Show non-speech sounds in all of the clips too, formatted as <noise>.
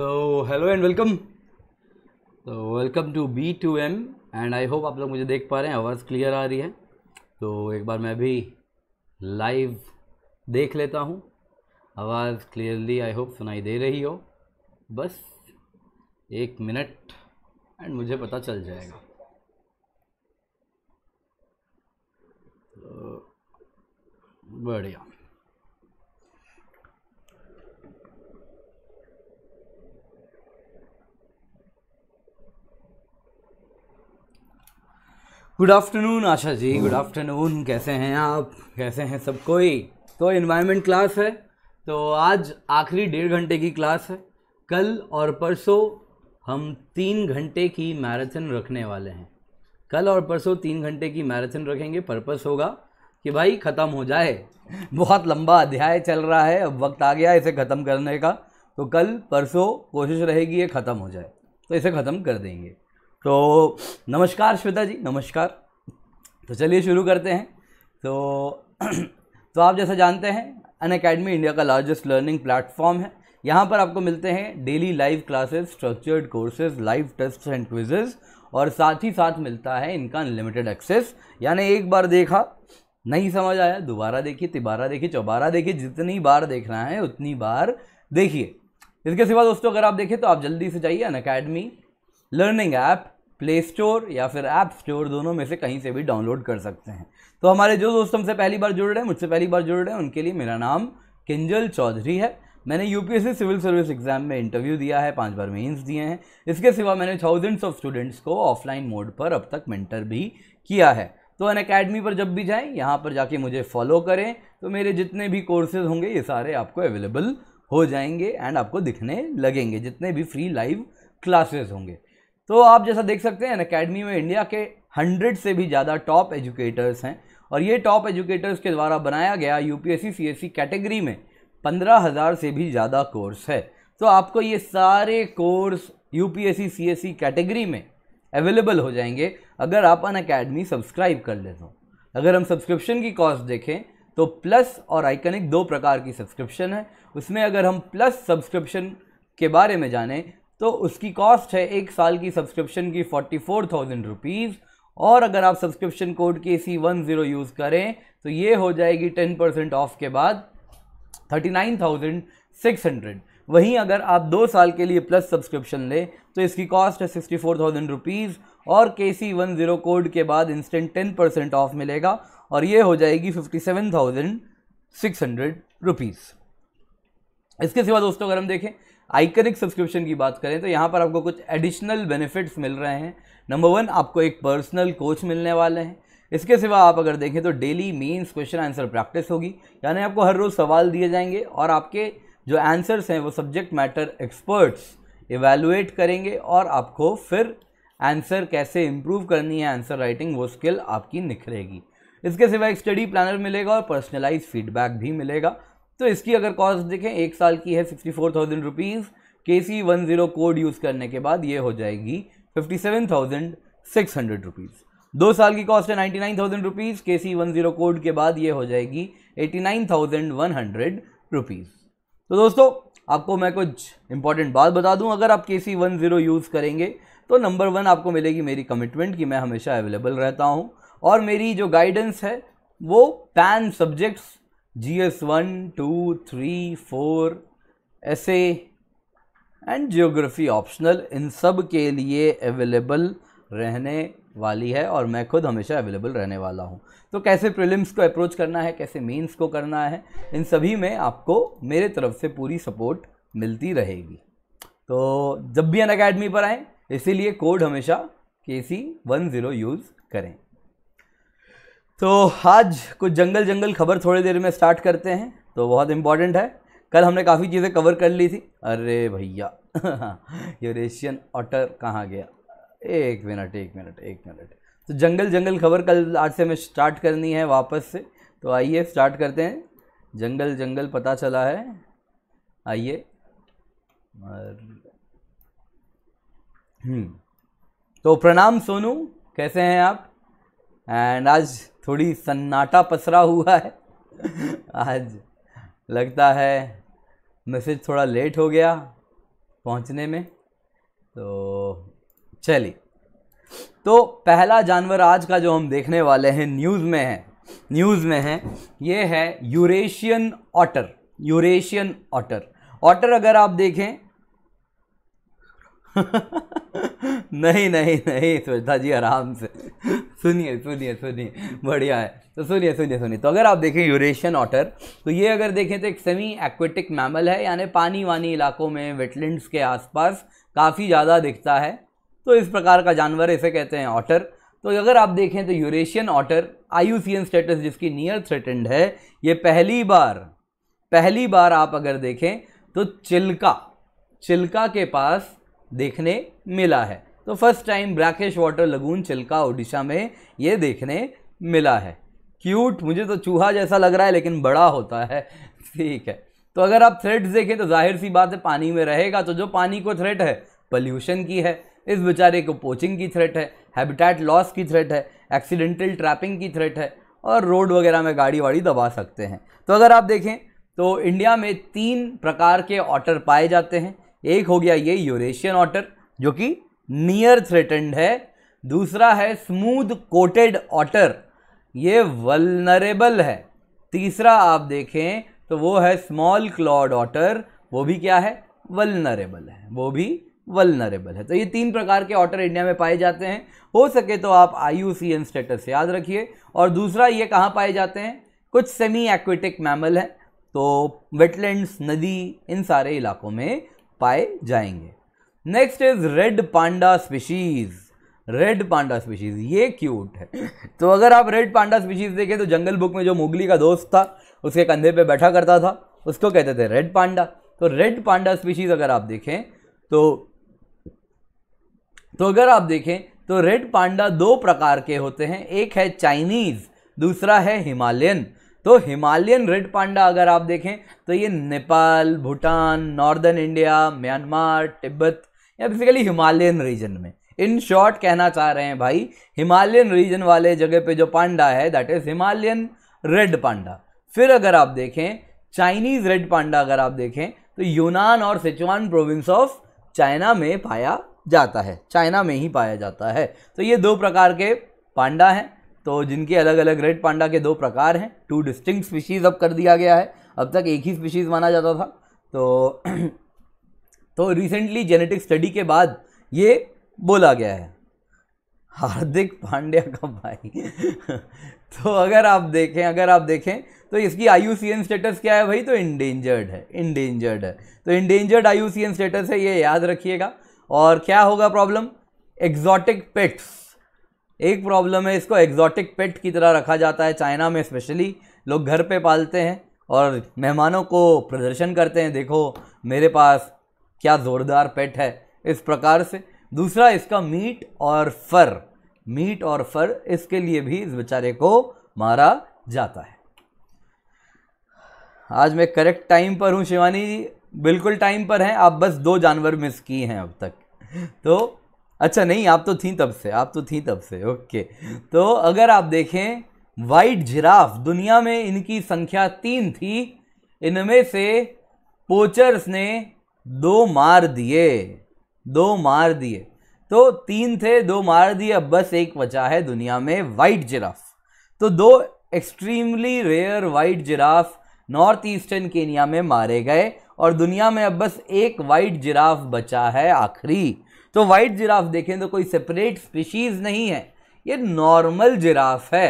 तो hello and welcome तो welcome to B to M and I hope आप लोग मुझे देख पा रहे हैं आवाज़ क्लियर आ रही है तो एक बार मैं भी लाइव देख लेता हूँ आवाज़ क्लियरली आई होप सुनाई दे रही हो बस एक मिनट एंड मुझे पता चल जाएगा बढ़िया good afternoon Asha ji good afternoon कैसे हैं आप कैसे हैं सब कोई तो इन्वायरमेंट क्लास है तो आज आखिरी डेढ़ घंटे की क्लास है कल और परसों हम तीन घंटे की मैराथन रखने वाले हैं कल और परसों तीन घंटे की मैराथन रखेंगे पर्पस होगा कि भाई ख़त्म हो जाए बहुत लंबा अध्याय चल रहा है अब वक्त आ गया इसे ख़त्म करने का तो कल परसों कोशिश रहेगी ये ख़त्म हो जाए तो इसे ख़त्म कर देंगे तो नमस्कार श्वेता जी नमस्कार तो चलिए शुरू करते हैं तो <clears throat> तो आप जैसा जानते हैं अन अकेडमी इंडिया का लार्जेस्ट लर्निंग प्लेटफॉर्म है यहाँ पर आपको मिलते हैं daily live classes structured courses live test and quizzes और साथ ही साथ मिलता है इनका अनलिमिटेड एक्सेस यानी एक बार देखा नहीं समझ आया दोबारा देखिए तिबारा देखिए चौबारा देखिए जितनी बार देखना है उतनी बार देखिए इसके सिवा दोस्तों अगर आप देखें तो आप जल्दी से जाइए Unacademy learning app play store या फिर ऐप स्टोर दोनों में से कहीं से भी डाउनलोड कर सकते हैं तो हमारे जो दोस्त हमसे पहली बार जुड़ रहे हैं मुझसे पहली बार जुड़ रहे हैं उनके लिए मेरा नाम किंजल चौधरी है मैंने यू सिविल सर्विस एग्जाम में इंटरव्यू दिया है पांच बार मेंस दिए हैं इसके सिवा मैंने थाउजेंड्स ऑफ स्टूडेंट्स को ऑफलाइन मोड पर अब तक मेंटर भी किया है तो अन अकेडमी पर जब भी जाएं यहाँ पर जाके मुझे फॉलो करें तो मेरे जितने भी कोर्सेज होंगे ये सारे आपको अवेलेबल हो जाएंगे एंड आपको दिखने लगेंगे जितने भी फ्री लाइव क्लासेस होंगे तो आप जैसा देख सकते हैं अकेडमी में इंडिया के हंड्रेड से भी ज़्यादा टॉप एजुकेटर्स हैं और ये टॉप एजुकेटर्स के द्वारा बनाया गया यू पी एस कैटेगरी में पंद्रह हज़ार से भी ज़्यादा कोर्स है तो आपको ये सारे course U P S category में अवेलेबल हो जाएंगे अगर आप अन अकेडमी सब्सक्राइब कर लेते हो अगर हम सब्सक्रिप्शन की कॉस्ट देखें तो प्लस और आइकनिक दो प्रकार की सब्सक्रिप्शन है उसमें अगर हम प्लस सब्सक्रिप्शन के बारे में जानें तो उसकी कॉस्ट है एक साल की सब्सक्रिप्शन की फोर्टी फोर थाउजेंड रुपीज़ और अगर आप सब्सक्रिप्शन कोड के सी वन ज़ीरो यूज़ करें तो ये हो जाएगी टेन परसेंट ऑफ के बाद thirty nine thousand six hundred वहीं अगर आप दो साल के लिए प्लस सब्सक्रिप्शन लें तो इसकी कॉस्ट है सिक्सटी फोर थाउजेंड रुपीज़ और के सी वन ज़ीरो कोड के बाद इंस्टेंट टेन परसेंट ऑफ मिलेगा और ये हो जाएगी fifty seven thousand six hundred rupees इसके सिवा दोस्तों अगर हम देखें आइकनिक सब्सक्रिप्शन की बात करें तो यहाँ पर आपको कुछ एडिशनल बेनिफिट्स मिल रहे हैं नंबर वन आपको एक पर्सनल कोच मिलने वाले हैं इसके सिवा आप अगर देखें तो daily means question answer practice होगी यानी आपको हर रोज़ सवाल दिए जाएंगे और आपके जो आंसर्स हैं वो सब्जेक्ट मैटर एक्सपर्ट्स इवेलुएट करेंगे और आपको फिर आंसर कैसे इम्प्रूव करनी है आंसर राइटिंग वो स्किल आपकी निखरेगी इसके सिवा एक स्टडी प्लानर मिलेगा और पर्सनलाइज फीडबैक भी मिलेगा तो इसकी अगर कॉस्ट देखें एक साल की है सिक्सटी फोर थाउजेंड रुपीज़ के C one zero code use करने के बाद ये हो जाएगी fifty seven thousand six hundred rupees दो साल की कॉस्ट है नाइन्टी नाइन थाउजेंड रुपीज़ के सी वन ज़ीरो कोड के बाद ये हो जाएगी eighty nine thousand one hundred rupees तो दोस्तों आपको मैं कुछ इंपॉर्टेंट बात बता दूं अगर आप के सी वन ज़ीरो यूज़ करेंगे तो नंबर वन आपको मिलेगी मेरी कमिटमेंट कि मैं हमेशा अवेलेबल रहता हूँ और मेरी जो गाइडेंस है वो pan subjects G S one two three four ऐसे एंड जियोग्राफी ऑप्शनल इन सब के लिए अवेलेबल रहने वाली है और मैं खुद हमेशा अवेलेबल रहने वाला हूँ तो कैसे प्रिलिम्स को अप्रोच करना है कैसे मेंस को करना है इन सभी में आपको मेरे तरफ से पूरी सपोर्ट मिलती रहेगी तो जब भी अन अकेडमी पर आएँ इसीलिए कोड हमेशा के सी वन ज़ीरो यूज़ करें तो आज कुछ जंगल जंगल खबर थोड़ी देर में स्टार्ट करते हैं तो बहुत इम्पॉर्टेंट है कल हमने काफ़ी चीज़ें कवर कर ली थी अरे भैया <laughs> यूरेशियन ऑटर कहाँ गया एक मिनट एक मिनट एक मिनट तो जंगल जंगल खबर कल आज से हमें स्टार्ट करनी है वापस से तो आइए स्टार्ट करते हैं जंगल जंगल पता चला है आइए हम्म। तो प्रणाम सोनू कैसे हैं आप एंड आज थोड़ी सन्नाटा पसरा हुआ है आज लगता है मैसेज थोड़ा लेट हो गया पहुंचने में तो चलिए तो पहला जानवर आज का जो हम देखने वाले हैं न्यूज़ में है न्यूज़ में है ये है Eurasian otter Eurasian otter otter अगर आप देखें <laughs> <laughs> नहीं नहीं नहीं सुजता जी आराम से सुनिए सुनिए सुनिए बढ़िया है तो सुनिए सुनिए सुनिए तो अगर आप देखें यूरेशियन ऑटर तो ये अगर देखें तो एक सेमी एक्वेटिक मैमल है यानी पानी वानी इलाकों में वेटलैंड्स के आसपास काफ़ी ज़्यादा दिखता है तो इस प्रकार का जानवर इसे कहते हैं ऑटर तो अगर आप देखें तो यूरेशियन ऑटर आई स्टेटस जिसकी नियर थ्रेटेंड है ये पहली बार पहली बार आप अगर देखें तो चिल्का चिल्का के पास देखने मिला है तो first time brackish water lagoon Chilika Odisha में ये देखने मिला है क्यूट मुझे तो चूहा जैसा लग रहा है लेकिन बड़ा होता है ठीक है तो अगर आप थ्रेट्स देखें तो जाहिर सी बात है पानी में रहेगा तो जो पानी को थ्रेट है पल्यूशन की है इस बेचारे को पोचिंग की थ्रेट है हैबिटेट लॉस की थ्रेट है एक्सीडेंटल ट्रैपिंग की थ्रेट है और रोड वगैरह में गाड़ी वाड़ी दबा सकते हैं तो अगर आप देखें तो इंडिया में तीन प्रकार के ऑटर पाए जाते हैं एक हो गया ये यूरेशियन ऑटर जो कि नियर थ्रेटेंड है दूसरा है स्मूथ कोटेड ऑटर ये वलनरेबल है तीसरा आप देखें तो वो है स्मॉल क्लॉड ऑटर वो भी क्या है वलनरेबल है वो भी वलनरेबल है तो ये तीन प्रकार के ऑटर इंडिया में पाए जाते हैं हो सके तो आप I U C N status याद रखिए और दूसरा ये कहाँ पाए जाते हैं कुछ सेमी एक्वेटिक मैमल हैं तो वेटलैंड्स नदी इन सारे इलाकों में पाए जाएंगे next is red panda species red panda species ये क्यूट है तो अगर आप रेड पांडा स्पीशीज देखें तो जंगल बुक में जो मुगली का दोस्त था उसके कंधे पे बैठा करता था उसको कहते थे रेड पांडा तो रेड पांडा स्पीशीज अगर आप देखें तो तो अगर आप देखें तो रेड पांडा दो प्रकार के होते हैं एक है चाइनीज़ दूसरा है हिमालयन तो हिमालयन रेड पांडा अगर आप देखें तो ये Nepal Bhutan northern India Myanmar Tibet या बेसिकली हिमालयन रीजन में इन शॉर्ट कहना चाह रहे हैं भाई हिमालयन रीजन वाले जगह पे जो पांडा है that is Himalayan red panda फिर अगर आप देखें चाइनीज रेड पांडा अगर आप देखें तो यूनान और सिचुआन प्रोविंस ऑफ चाइना में पाया जाता है चाइना में ही पाया जाता है तो ये दो प्रकार के पांडा हैं तो जिनके अलग अलग रेड पांडा के दो प्रकार हैं टू डिस्टिंक्ट स्पीशीज़ अब कर दिया गया है अब तक एक ही स्पीशीज़ माना जाता था तो <clears throat> तो रिसेंटली जेनेटिक स्टडी के बाद ये बोला गया है हार्दिक पांड्या का भाई <laughs> तो अगर आप देखें अगर आप देखें तो इसकी आयु स्टेटस क्या है भाई तो इंडेंजर्ड है इंडेंजर्ड है तो इंडेंजर्ड आयु स्टेटस है ये याद रखिएगा और क्या होगा प्रॉब्लम एक्जॉटिक पेट्स एक प्रॉब्लम है इसको एग्जॉटिक पेट की तरह रखा जाता है चाइना में स्पेशली लोग घर पे पालते हैं और मेहमानों को प्रदर्शन करते हैं देखो मेरे पास क्या ज़ोरदार पेट है इस प्रकार से दूसरा इसका मीट और फर मीट और फर इसके लिए भी इस बेचारे को मारा जाता है आज मैं करेक्ट टाइम पर हूँ शिवानी जी बिल्कुल टाइम पर हैं आप बस दो जानवर मिस किए हैं अब तक <laughs> तो अच्छा नहीं आप तो थी तब से आप तो थी तब से ओके तो अगर आप देखें वाइट जिराफ दुनिया में इनकी संख्या तीन थी इनमें से पोचर्स ने दो मार दिए दो मार दिए तो तीन थे दो मार दिए अब बस एक बचा है दुनिया में वाइट जिराफ तो दो extremely rare white giraffe north eastern Kenya में मारे गए और दुनिया में अब बस एक वाइट जिराफ बचा है आखिरी तो वाइट जिराफ देखें तो कोई सेपरेट स्पीशीज़ नहीं है ये नॉर्मल जिराफ है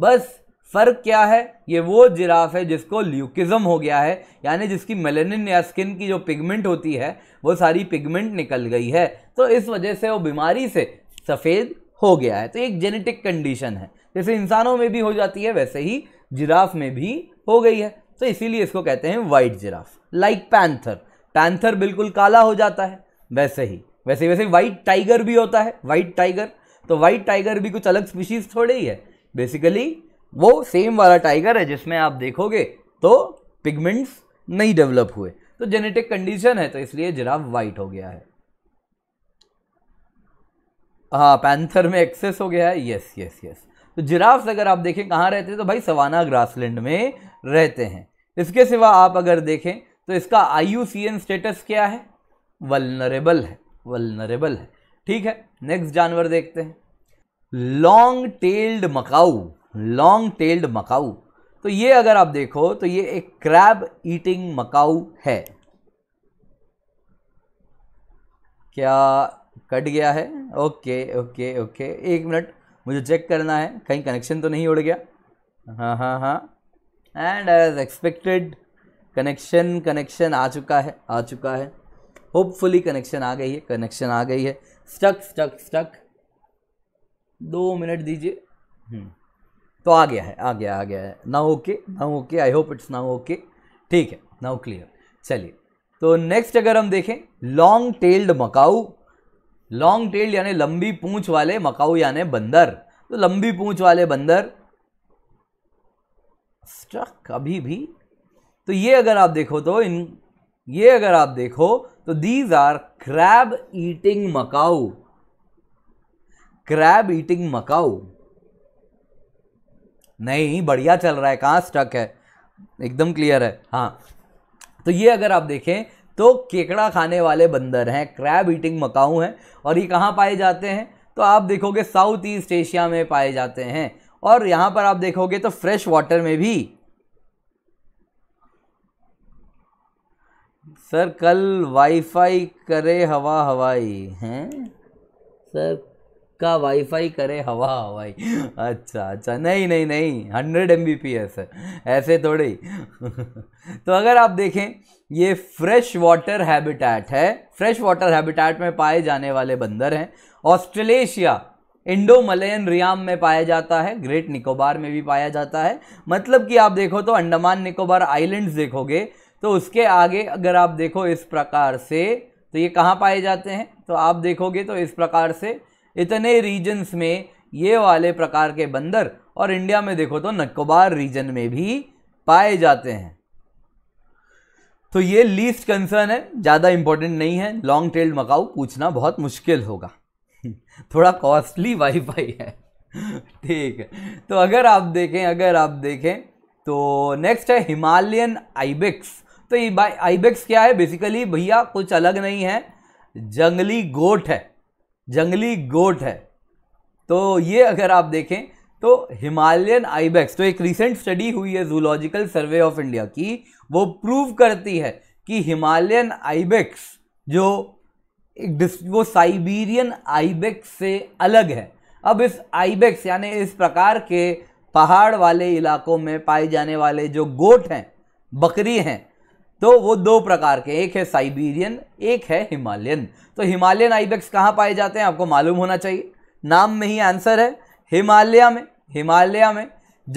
बस फ़र्क क्या है ये वो जिराफ है जिसको ल्यूकिज़म हो गया है यानी जिसकी मेलेनिन या स्किन की जो पिगमेंट होती है वो सारी पिगमेंट निकल गई है तो इस वजह से वो बीमारी से सफ़ेद हो गया है तो एक जेनेटिक कंडीशन है जैसे इंसानों में भी हो जाती है वैसे ही जिराफ में भी हो गई है तो इसीलिए इसको कहते हैं white giraffe like panther panther बिल्कुल काला हो जाता है वैसे ही वैसे वैसे वाइट टाइगर भी होता है वाइट टाइगर तो वाइट टाइगर भी कुछ अलग स्पीशीज थोड़े ही है बेसिकली वो सेम वाला टाइगर है जिसमें आप देखोगे तो पिगमेंट्स नहीं डेवलप हुए तो जेनेटिक कंडीशन है तो इसलिए जिराफ वाइट हो गया है हाँ पैंथर में एक्सेस हो गया है यस यस यस तो जिराफ्स अगर आप देखें कहाँ रहते हैं तो भाई सवाना ग्रासलैंड में रहते हैं इसके सिवा आप अगर देखें तो इसका आई स्टेटस क्या है वलनरेबल है वलनरेबल है ठीक है नेक्स्ट जानवर देखते हैं long tailed macaque long tailed macaque तो ये अगर आप देखो तो ये एक क्रैब ईटिंग मकाऊ है क्या कट गया है ओके ओके ओके एक मिनट मुझे चेक करना है कहीं कनेक्शन तो नहीं उड़ गया हाँ हाँ हाँ and as expected connection connection आ चुका है आ चुका है होपफुली कनेक्शन आ गई है कनेक्शन आ गई है स्टक स्टक स्टक दो मिनट दीजिए हम्म। तो आ गया है आ गया आ गया है ना ओके ना ओके आई होप इट्स ना ओके ठीक है नाउ क्लियर चलिए तो नेक्स्ट अगर हम देखें long tailed macaque long tailed यानी लंबी पूंछ वाले मकाऊ यानी बंदर तो लंबी पूंछ वाले बंदर स्ट्रक अभी भी तो ये अगर आप देखो तो इन ये अगर आप देखो तो these are crab eating macaque crab eating macaque नहीं बढ़िया चल रहा है कहाँ स्टक है एकदम क्लियर है हाँ तो ये अगर आप देखें तो केकड़ा खाने वाले बंदर हैं क्रैब ईटिंग मकाऊ हैं और ये कहाँ पाए जाते हैं तो आप देखोगे साउथ ईस्ट एशिया में पाए जाते हैं और यहाँ पर आप देखोगे तो फ्रेश वाटर में भी सर कल वाईफाई करे हवा हवाई हैं सर का वाईफाई करे हवा हवाई अच्छा अच्छा नहीं नहीं नहीं हंड्रेड एम बी पी है सर ऐसे थोड़े <laughs> तो अगर आप देखें ये फ्रेश वाटर हैबिटेट है फ्रेश वाटर हैबिटेट में पाए जाने वाले बंदर हैं ऑस्ट्रेलेशिया इंडो मलयन रियाम में पाया जाता है ग्रेट निकोबार में भी पाया जाता है मतलब कि आप देखो तो अंडमान निकोबार आइलैंड्स देखोगे तो उसके आगे अगर आप देखो इस प्रकार से तो ये कहाँ पाए जाते हैं तो आप देखोगे तो इस प्रकार से इतने रीजन्स में ये वाले प्रकार के बंदर और इंडिया में देखो तो नकोबार रीजन में भी पाए जाते हैं तो ये लीस्ट कंसर्न है ज़्यादा इंपॉर्टेंट नहीं है लॉन्ग टेल्ड मकाऊ पूछना बहुत मुश्किल होगा <laughs> थोड़ा कॉस्टली वाईफाई है <laughs> ठीक है तो अगर आप देखें अगर आप देखें तो नेक्स्ट है हिमालयन आइबेक्स तो ये आईबेक्स क्या है बेसिकली भैया कुछ अलग नहीं है जंगली गोट है जंगली गोट है तो ये अगर आप देखें तो हिमालयन आईबेक्स तो एक रिसेंट स्टडी हुई है जूलॉजिकल सर्वे ऑफ इंडिया की वो प्रूव करती है कि हिमालयन आईबेक्स जो एक वो साइबीरियन आईबेक्स से अलग है अब इस आईबेक्स यानी इस प्रकार के पहाड़ वाले इलाकों में पाए जाने वाले जो गोट हैं बकरी हैं तो वो दो प्रकार के एक है साइबेरियन एक है हिमालयन तो हिमालयन आईबेक्स कहाँ पाए जाते हैं आपको मालूम होना चाहिए नाम में ही आंसर है हिमालय में हिमालय में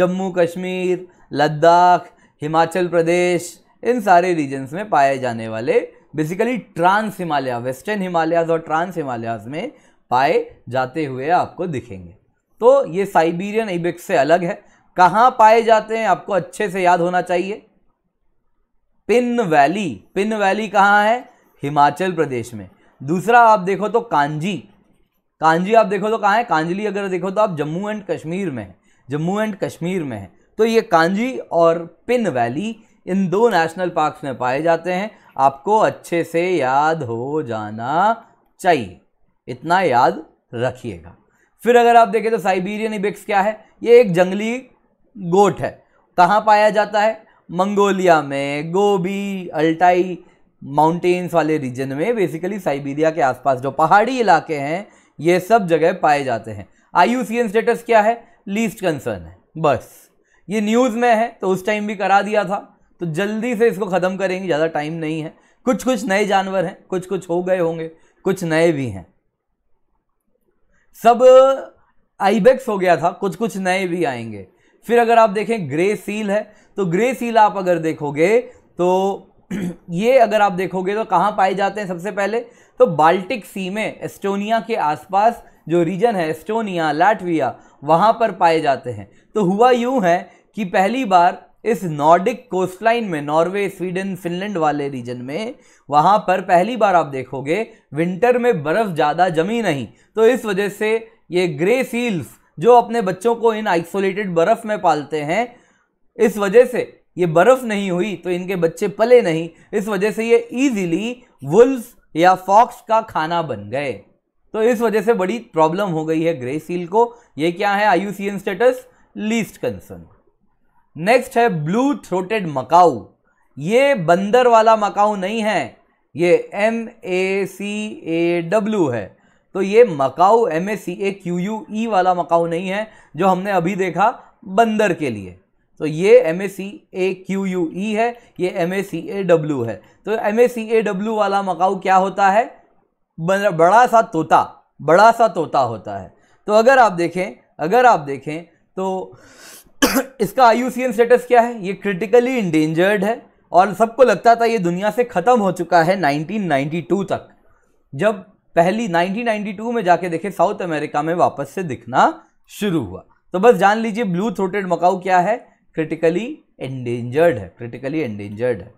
जम्मू कश्मीर लद्दाख हिमाचल प्रदेश इन सारे रीजन्स में पाए जाने वाले basically trans Himalaya western Himalayas और ट्रांस हिमालयाज में पाए जाते हुए आपको दिखेंगे तो ये साइबेरियन आईबेक्स से अलग है कहाँ पाए जाते हैं आपको अच्छे से याद होना चाहिए पिन वैली पिन वैली कहाँ है हिमाचल प्रदेश में दूसरा आप देखो तो कांजी कांजी आप देखो तो कहाँ है कांजली अगर देखो तो आप जम्मू एंड कश्मीर में है जम्मू एंड कश्मीर में है तो ये कांजी और पिन वैली इन दो नेशनल पार्क्स में पाए जाते हैं आपको अच्छे से याद हो जाना चाहिए इतना याद रखिएगा फिर अगर आप देखें तो साइबेरियन इबिक्स क्या है ये एक जंगली गोट है कहाँ पाया जाता है मंगोलिया में गोबी अल्टाई माउंटेन्स वाले रीजन में बेसिकली साइबीरिया के आसपास जो पहाड़ी इलाके हैं ये सब जगह पाए जाते हैं आई स्टेटस क्या है लीस्ट कंसर्न है बस ये न्यूज़ में है तो उस टाइम भी करा दिया था तो जल्दी से इसको ख़त्म करेंगे ज़्यादा टाइम नहीं है कुछ कुछ नए जानवर हैं कुछ कुछ हो गए होंगे कुछ नए भी हैं सब आईबेक्स हो गया था कुछ कुछ नए भी आएंगे फिर अगर आप देखें ग्रे सील है तो ग्रे सील आप अगर देखोगे तो <clears throat> ये अगर आप देखोगे तो कहाँ पाए जाते हैं सबसे पहले तो बाल्टिक सी में एस्टोनिया के आसपास जो रीजन है एस्टोनिया लाटविया वहाँ पर पाए जाते हैं तो हुआ यूँ है कि पहली बार इस नॉर्डिक कोस्टलाइन में नॉर्वे स्वीडन फिनलैंड वाले रीजन में वहाँ पर पहली बार आप देखोगे विंटर में बर्फ़ ज़्यादा जमी नहीं तो इस वजह से ये ग्रे सील्स जो अपने बच्चों को इन आइसोलेटेड बर्फ़ में पालते हैं इस वजह से ये बर्फ़ नहीं हुई तो इनके बच्चे पले नहीं इस वजह से ये इजीली वुल्फ या फॉक्स का खाना बन गए तो इस वजह से बड़ी प्रॉब्लम हो गई है ग्रे सील को ये क्या है IUCN status least concern next है ब्लू थ्रोटेड मकाऊ ये बंदर वाला मकाऊ नहीं है ये M A C A W है तो ये macaw M A C A Q U E वाला मकाऊ नहीं है जो हमने अभी देखा बंदर के लिए तो ये M A C A Q U E है ये M A C A W है तो M A C A W वाला मकाऊ क्या होता है बड़ा सा तोता बड़ा सा तोता होता है तो अगर आप देखें अगर आप देखें तो <clears throat> इसका I U C N status क्या है ये क्रिटिकली इंडेंजर्ड है और सबको लगता था ये दुनिया से ख़त्म हो चुका है 1992 तक जब पहली 1992 में जाके देखें साउथ अमेरिका में वापस से दिखना शुरू हुआ तो बस जान लीजिए ब्लू थ्रोटेड मकाऊ क्या है क्रिटिकली एंडेंजर्ड है क्रिटिकली एंडेंजर्ड है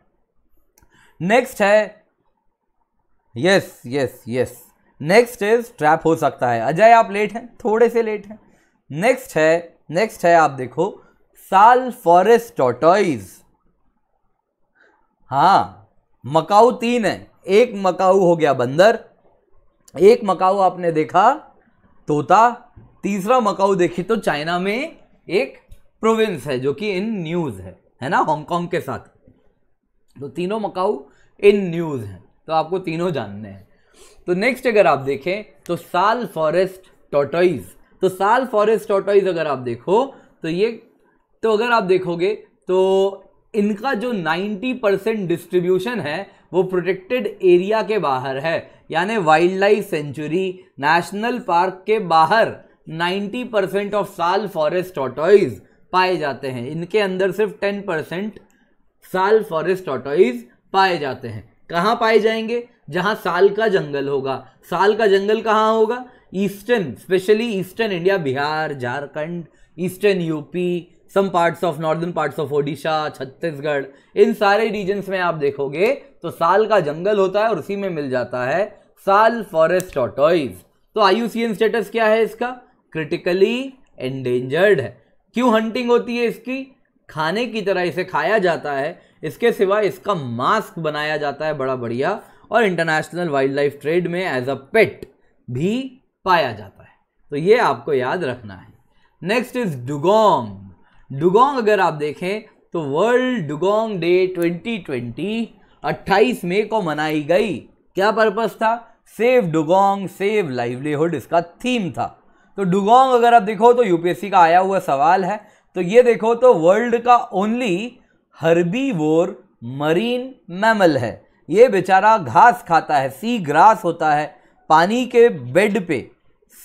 नेक्स्ट है yes yes yes next is trap हो सकता है अजय आप लेट हैं थोड़े से लेट हैं नेक्स्ट है नेक्स्ट है आप देखो साल फॉरेस्ट टॉटॉइज हाँ मकाऊ तीन है एक मकाऊ हो गया बंदर एक मकाऊ आपने देखा तोता तीसरा मकाऊ देखी तो चाइना में एक प्रोविंस है जो कि इन न्यूज़ है है ना हांगकांग के साथ तो तीनों मकाऊ इन न्यूज़ हैं तो आपको तीनों जानने हैं तो नेक्स्ट अगर आप देखें तो साल फॉरेस्ट टोटोइज तो साल फॉरेस्ट टोटोइज अगर आप देखो तो ये तो अगर आप देखोगे तो इनका जो 90 परसेंट डिस्ट्रीब्यूशन है वो प्रोटेक्टेड एरिया के बाहर है यानी wildlife sanctuary national park के बाहर 90 percent of sal forest tortoise पाए जाते हैं इनके अंदर सिर्फ ten percent sal forest tortoise पाए जाते हैं कहाँ पाए जाएंगे जहाँ साल का जंगल होगा साल का जंगल कहाँ होगा eastern specially eastern India Bihar Jharkhand eastern UP some parts of northern parts of Odisha Chhattisgarh इन सारे रीजन्स में आप देखोगे तो साल का जंगल होता है और उसी में मिल जाता है साल फॉरेस्ट ऑटोइज तो आयुसीएन स्टेटस क्या है इसका क्रिटिकली एंडेंजर्ड है क्यों हंटिंग होती है इसकी खाने की तरह इसे खाया जाता है इसके सिवा इसका मास्क बनाया जाता है बड़ा बढ़िया और इंटरनेशनल वाइल्ड लाइफ ट्रेड में एज अ पेट भी पाया जाता है तो ये आपको याद रखना है नेक्स्ट इज डुगोंग डुगोंग अगर आप देखें तो वर्ल्ड डुगोंग डे 2020 28 मई को मनाई गई क्या पर्पस था सेव डुगोंग सेव लाइवलीहुड इसका थीम था तो डुगोंग अगर आप देखो तो यूपीएससी का आया हुआ सवाल है तो ये देखो तो वर्ल्ड का ओनली हर्बी वोर मरीन मैमल है ये बेचारा घास खाता है सी ग्रास होता है पानी के बेड पे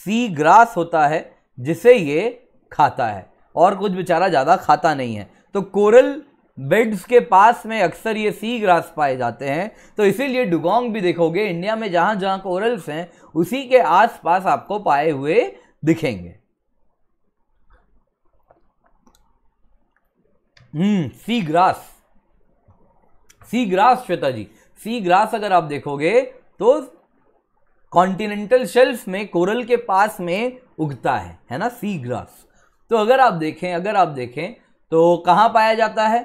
सी ग्रास होता है जिसे ये खाता है और कुछ बेचारा ज़्यादा खाता नहीं है तो कोरल बेड्स के पास में अक्सर ये सी ग्रास पाए जाते हैं तो इसीलिए डुगोंग भी देखोगे इंडिया में जहाँ जहाँ कोरल्स हैं उसी के आसपास आपको पाए हुए दिखेंगे hmm sea grass sea grass Shweta ji sea grass अगर आप देखोगे तो कॉन्टिनेंटल शेल्फ में कोरल के पास में उगता है है ना सी ग्रास तो अगर आप देखें अगर आप देखें तो कहां पाया जाता है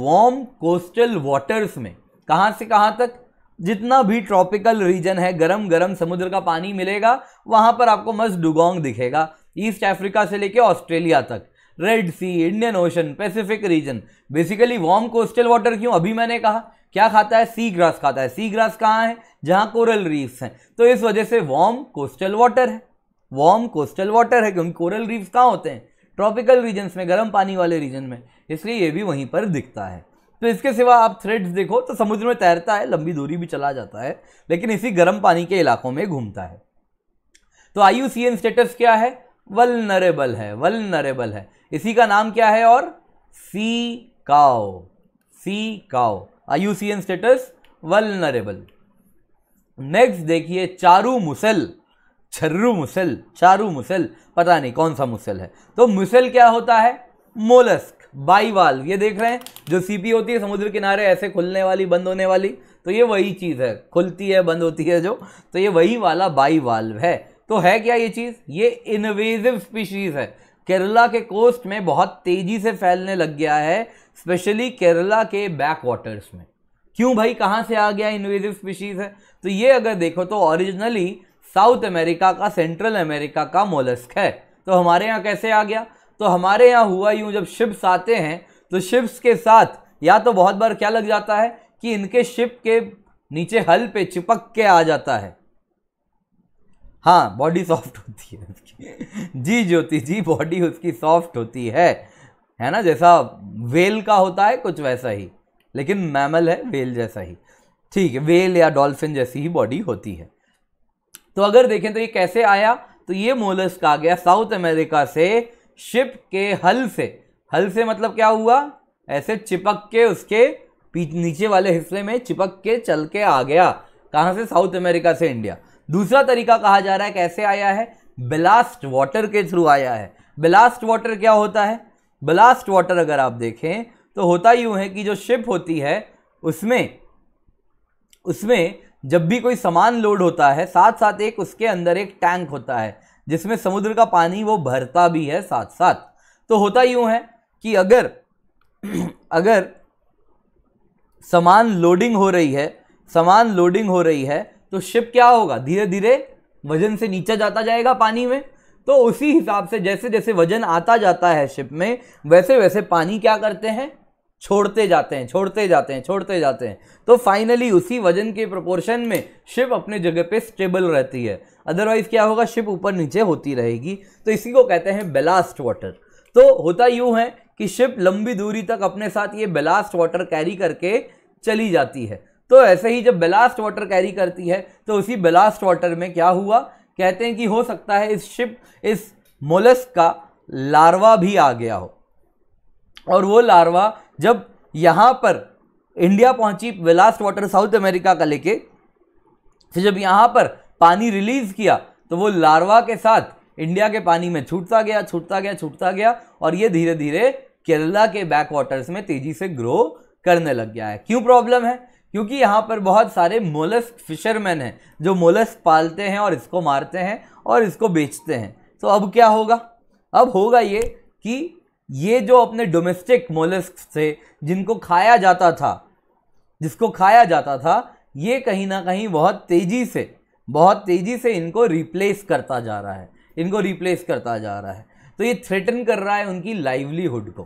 वॉर्म कोस्टल वाटर्स में कहां से कहां तक जितना भी ट्रॉपिकल रीजन है गरम गरम समुद्र का पानी मिलेगा वहां पर आपको मस्त डुगोंग दिखेगा ईस्ट अफ्रीका से लेके ऑस्ट्रेलिया तक Red Sea Indian Ocean Pacific region basically warm coastal water क्यों अभी मैंने कहा क्या खाता है सी ग्रास खाता है सी ग्रास कहाँ है जहाँ कोरल रीफ्स हैं तो इस वजह से वार्म कोस्टल वाटर है वार्म कोस्टल वाटर है क्योंकि कोरल रीफ्स कहाँ होते हैं ट्रॉपिकल रीजन्स में गर्म पानी वाले रीजन में इसलिए ये भी वहीं पर दिखता है तो इसके सिवा आप थ्रेड्स देखो तो समुद्र में तैरता है लंबी दूरी भी चला जाता है लेकिन इसी गर्म पानी के इलाकों में घूमता है तो आयु स्टेटस क्या है वलनरेबल है वलनरेबल है इसी का नाम क्या है और सी काओ सी काओ आयु स्टेटस वलनरेबल नेक्स्ट देखिए चारू मुसल छर्रू मुसल चारू मुसल पता नहीं कौन सा मुसल है तो मुसल क्या होता है मोलस्क बाई वाल ये देख रहे हैं जो सीपी होती है समुद्र किनारे ऐसे खुलने वाली बंद होने वाली तो ये वही चीज़ है खुलती है बंद होती है जो तो ये वही वाला बाई है तो है क्या ये चीज़ ये इन्वेजिव स्पीशीज़ है केरला के कोस्ट में बहुत तेज़ी से फैलने लग गया है स्पेशली केरला के बैक वाटर्स में क्यों भाई कहाँ से आ गया इन्वेजिव स्पीशीज़ है तो ये अगर देखो तो ओरिजिनली साउथ अमेरिका का सेंट्रल अमेरिका का मोलस्क है तो हमारे यहाँ कैसे आ गया तो हमारे यहाँ हुआ यूँ जब शिप्स आते हैं तो शिप्स के साथ या तो बहुत बार क्या लग जाता है कि इनके शिप के नीचे हल पे चिपक के आ जाता है हाँ बॉडी सॉफ्ट होती है उसकी जी ज्योति जी बॉडी उसकी सॉफ्ट होती है है ना जैसा वेल का होता है कुछ वैसा ही लेकिन मैमल है वेल जैसा ही ठीक है वेल या डॉल्फिन जैसी ही बॉडी होती है तो अगर देखें तो ये कैसे आया तो ये मोलस्क आ गया साउथ अमेरिका से शिप के हल से हल से मतलब क्या हुआ ऐसे चिपक के उसके नीचे वाले हिस्से में चिपक के चल के आ गया कहाँ से साउथ अमेरिका से इंडिया दूसरा तरीका कहा जा रहा है कैसे आया है ब्लास्ट वाटर के थ्रू आया है ब्लास्ट वाटर क्या होता है ब्लास्ट वाटर अगर आप देखें तो होता यूँ है कि जो शिप होती है उसमें उसमें जब भी कोई सामान लोड होता है साथ साथ एक उसके अंदर एक टैंक होता है जिसमें समुद्र का पानी वो भरता भी है साथ साथ तो होता यूं है कि अगर <clears throat> अगर समान लोडिंग हो रही है समान लोडिंग हो रही है तो शिप क्या होगा धीरे धीरे वजन से नीचे जाता जाएगा पानी में तो उसी हिसाब से जैसे जैसे वजन आता जाता है शिप में वैसे वैसे पानी क्या करते हैं छोड़ते जाते हैं छोड़ते जाते हैं छोड़ते जाते हैं तो फाइनली उसी वजन के प्रोपोर्शन में शिप अपने जगह पे स्टेबल रहती है अदरवाइज क्या होगा शिप ऊपर नीचे होती रहेगी तो इसी को कहते हैं बेलास्ट वाटर तो होता यूं है कि शिप लंबी दूरी तक अपने साथ ये बेलास्ट वाटर कैरी करके चली जाती है तो ऐसे ही जब बेलास्ट वाटर कैरी करती है तो उसी बेलास्ट वाटर में क्या हुआ कहते हैं कि हो सकता है इस शिप इस मोलस्क का लार्वा भी आ गया हो और वो लार्वा जब यहाँ पर इंडिया पहुंची बेलास्ट वाटर साउथ अमेरिका का लेके फिर तो जब यहाँ पर पानी रिलीज किया तो वो लार्वा के साथ इंडिया के पानी में छूटता गया छूटता गया छूटता गया और ये धीरे धीरे केरला के बैक वाटर्स में तेजी से ग्रो करने लग गया है क्यों प्रॉब्लम है क्योंकि यहाँ पर बहुत सारे मोलस्क फिशरमैन हैं जो मोलस्क पालते हैं और इसको मारते हैं और इसको बेचते हैं तो अब क्या होगा अब होगा ये कि ये जो अपने डोमेस्टिक मोलस्क थे जिनको खाया जाता था जिसको खाया जाता था ये कहीं ना कहीं बहुत तेज़ी से बहुत तेज़ी से इनको रिप्लेस करता जा रहा है इनको रिप्लेस करता जा रहा है तो ये थ्रेटन कर रहा है उनकी लाइवलीहुड को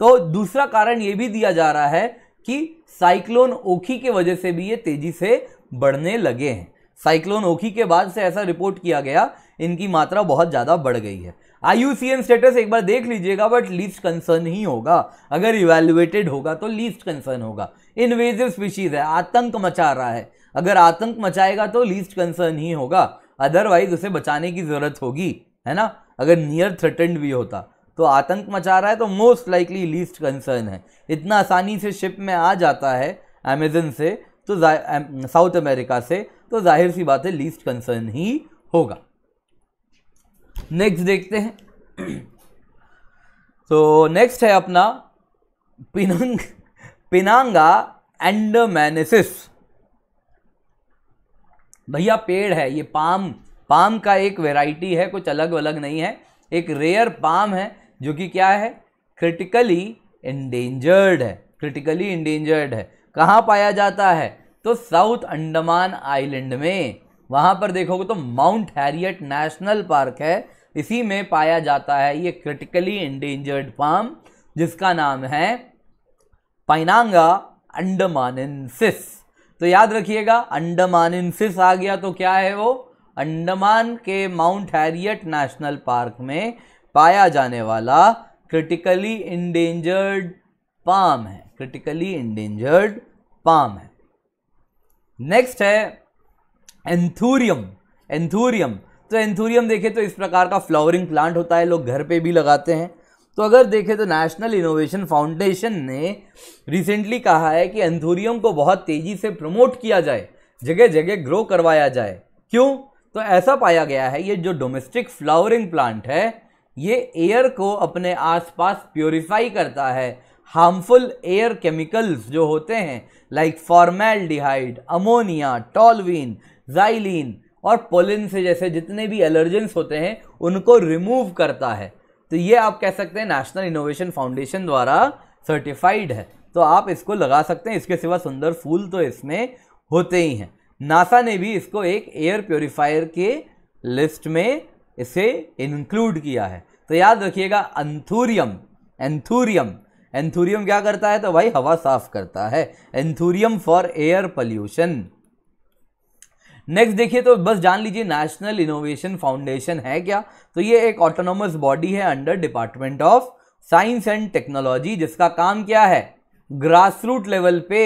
तो दूसरा कारण ये भी दिया जा रहा है कि साइक्लोन ओखी के वजह से भी ये तेज़ी से बढ़ने लगे हैं साइक्लोन ओखी के बाद से ऐसा रिपोर्ट किया गया इनकी मात्रा बहुत ज़्यादा बढ़ गई है आई स्टेटस एक बार देख लीजिएगा बट लीस्ट कंसर्न ही होगा अगर इवेल्युएटेड होगा तो लीस्ट कंसर्न होगा इन्वेजिव स्पीशीज़ है आतंक मचा रहा है अगर आतंक मचाएगा तो लीस्ट कंसर्न ही होगा अदरवाइज उसे बचाने की ज़रूरत होगी है ना अगर नियर थ्रेटेंड भी होता तो आतंक मचा रहा है तो मोस्ट लाइकली लीस्ट कंसर्न है इतना आसानी से शिप में आ जाता है अमेजन से तो साउथ अमेरिका से तो जाहिर सी बात है लीस्ट कंसर्न ही होगा नेक्स्ट देखते हैं <clears throat> तो नेक्स्ट है अपना पिनंग पिनांगा एंडमैनेसिस भैया पेड़ है ये पाम पाम का एक वेराइटी है कुछ अलग अलग नहीं है एक रेयर पाम है जो कि क्या है क्रिटिकली इंडेंजर्ड है क्रिटिकली इंडेंजर्ड है कहाँ पाया जाता है तो साउथ अंडमान आइलैंड में वहाँ पर देखोगे तो माउंट हैरियट नेशनल पार्क है इसी में पाया जाता है ये क्रिटिकली इंडेंजर्ड पाम जिसका नाम है पाइनांगा अंडमानसिस तो याद रखिएगा अंडमान आ गया तो क्या है वो अंडमान के माउंट हैरियट नेशनल पार्क में पाया जाने वाला क्रिटिकली इंडेंजर्ड पाम है क्रिटिकली इंडेंजर्ड पाम है नेक्स्ट है एंथूरियम एंथूरियम तो एंथूरियम देखे तो इस प्रकार का फ्लावरिंग प्लांट होता है लोग घर पे भी लगाते हैं तो अगर देखें तो नेशनल इनोवेशन फाउंडेशन ने रिसेंटली कहा है कि एंथोरियम को बहुत तेज़ी से प्रमोट किया जाए जगह जगह ग्रो करवाया जाए क्यों तो ऐसा पाया गया है ये जो डोमेस्टिक फ्लावरिंग प्लांट है ये एयर को अपने आसपास प्योरीफाई करता है हार्मफुल एयर केमिकल्स जो होते हैं like formaldehyde ammonia toluene xylene और पोलिन से जैसे जितने भी एलर्जेंस होते हैं उनको रिमूव करता है तो ये आप कह सकते हैं नेशनल इनोवेशन फाउंडेशन द्वारा सर्टिफाइड है तो आप इसको लगा सकते हैं इसके सिवा सुंदर फूल तो इसमें होते ही हैं नासा ने भी इसको एक एयर प्योरीफायर के लिस्ट में इसे इंक्लूड किया है तो याद रखिएगा अंथूरियम एंथूरियम एंथूरियम क्या करता है तो भाई हवा साफ करता है anthurium for air pollution next देखिए तो बस जान लीजिए नेशनल इनोवेशन फाउंडेशन है क्या तो ये एक ऑटोनोमस बॉडी है under department of science and technology जिसका काम क्या है ग्रास रूट लेवल पे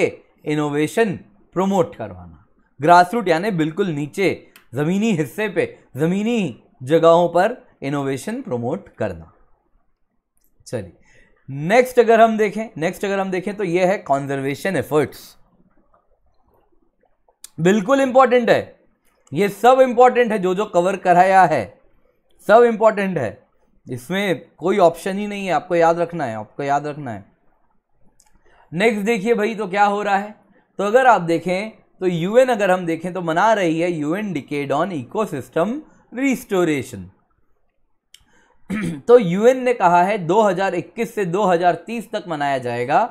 इनोवेशन प्रमोट करवाना ग्रास रूट यानी बिल्कुल नीचे ज़मीनी हिस्से पे ज़मीनी जगहों पर इनोवेशन प्रमोट करना चलिए नेक्स्ट अगर हम देखें नेक्स्ट अगर हम देखें तो ये है कॉन्जर्वेशन एफर्ट्स बिल्कुल इंपॉर्टेंट है ये सब इंपॉर्टेंट है जो जो कवर कराया है सब इंपॉर्टेंट है इसमें कोई ऑप्शन ही नहीं है आपको याद रखना है आपको याद रखना है नेक्स्ट देखिए भाई तो क्या हो रहा है तो अगर आप देखें तो यूएन अगर हम देखें तो मना रही है UN decade on ecosystem restoration तो यूएन ने कहा है 2021 से 2030 तक मनाया जाएगा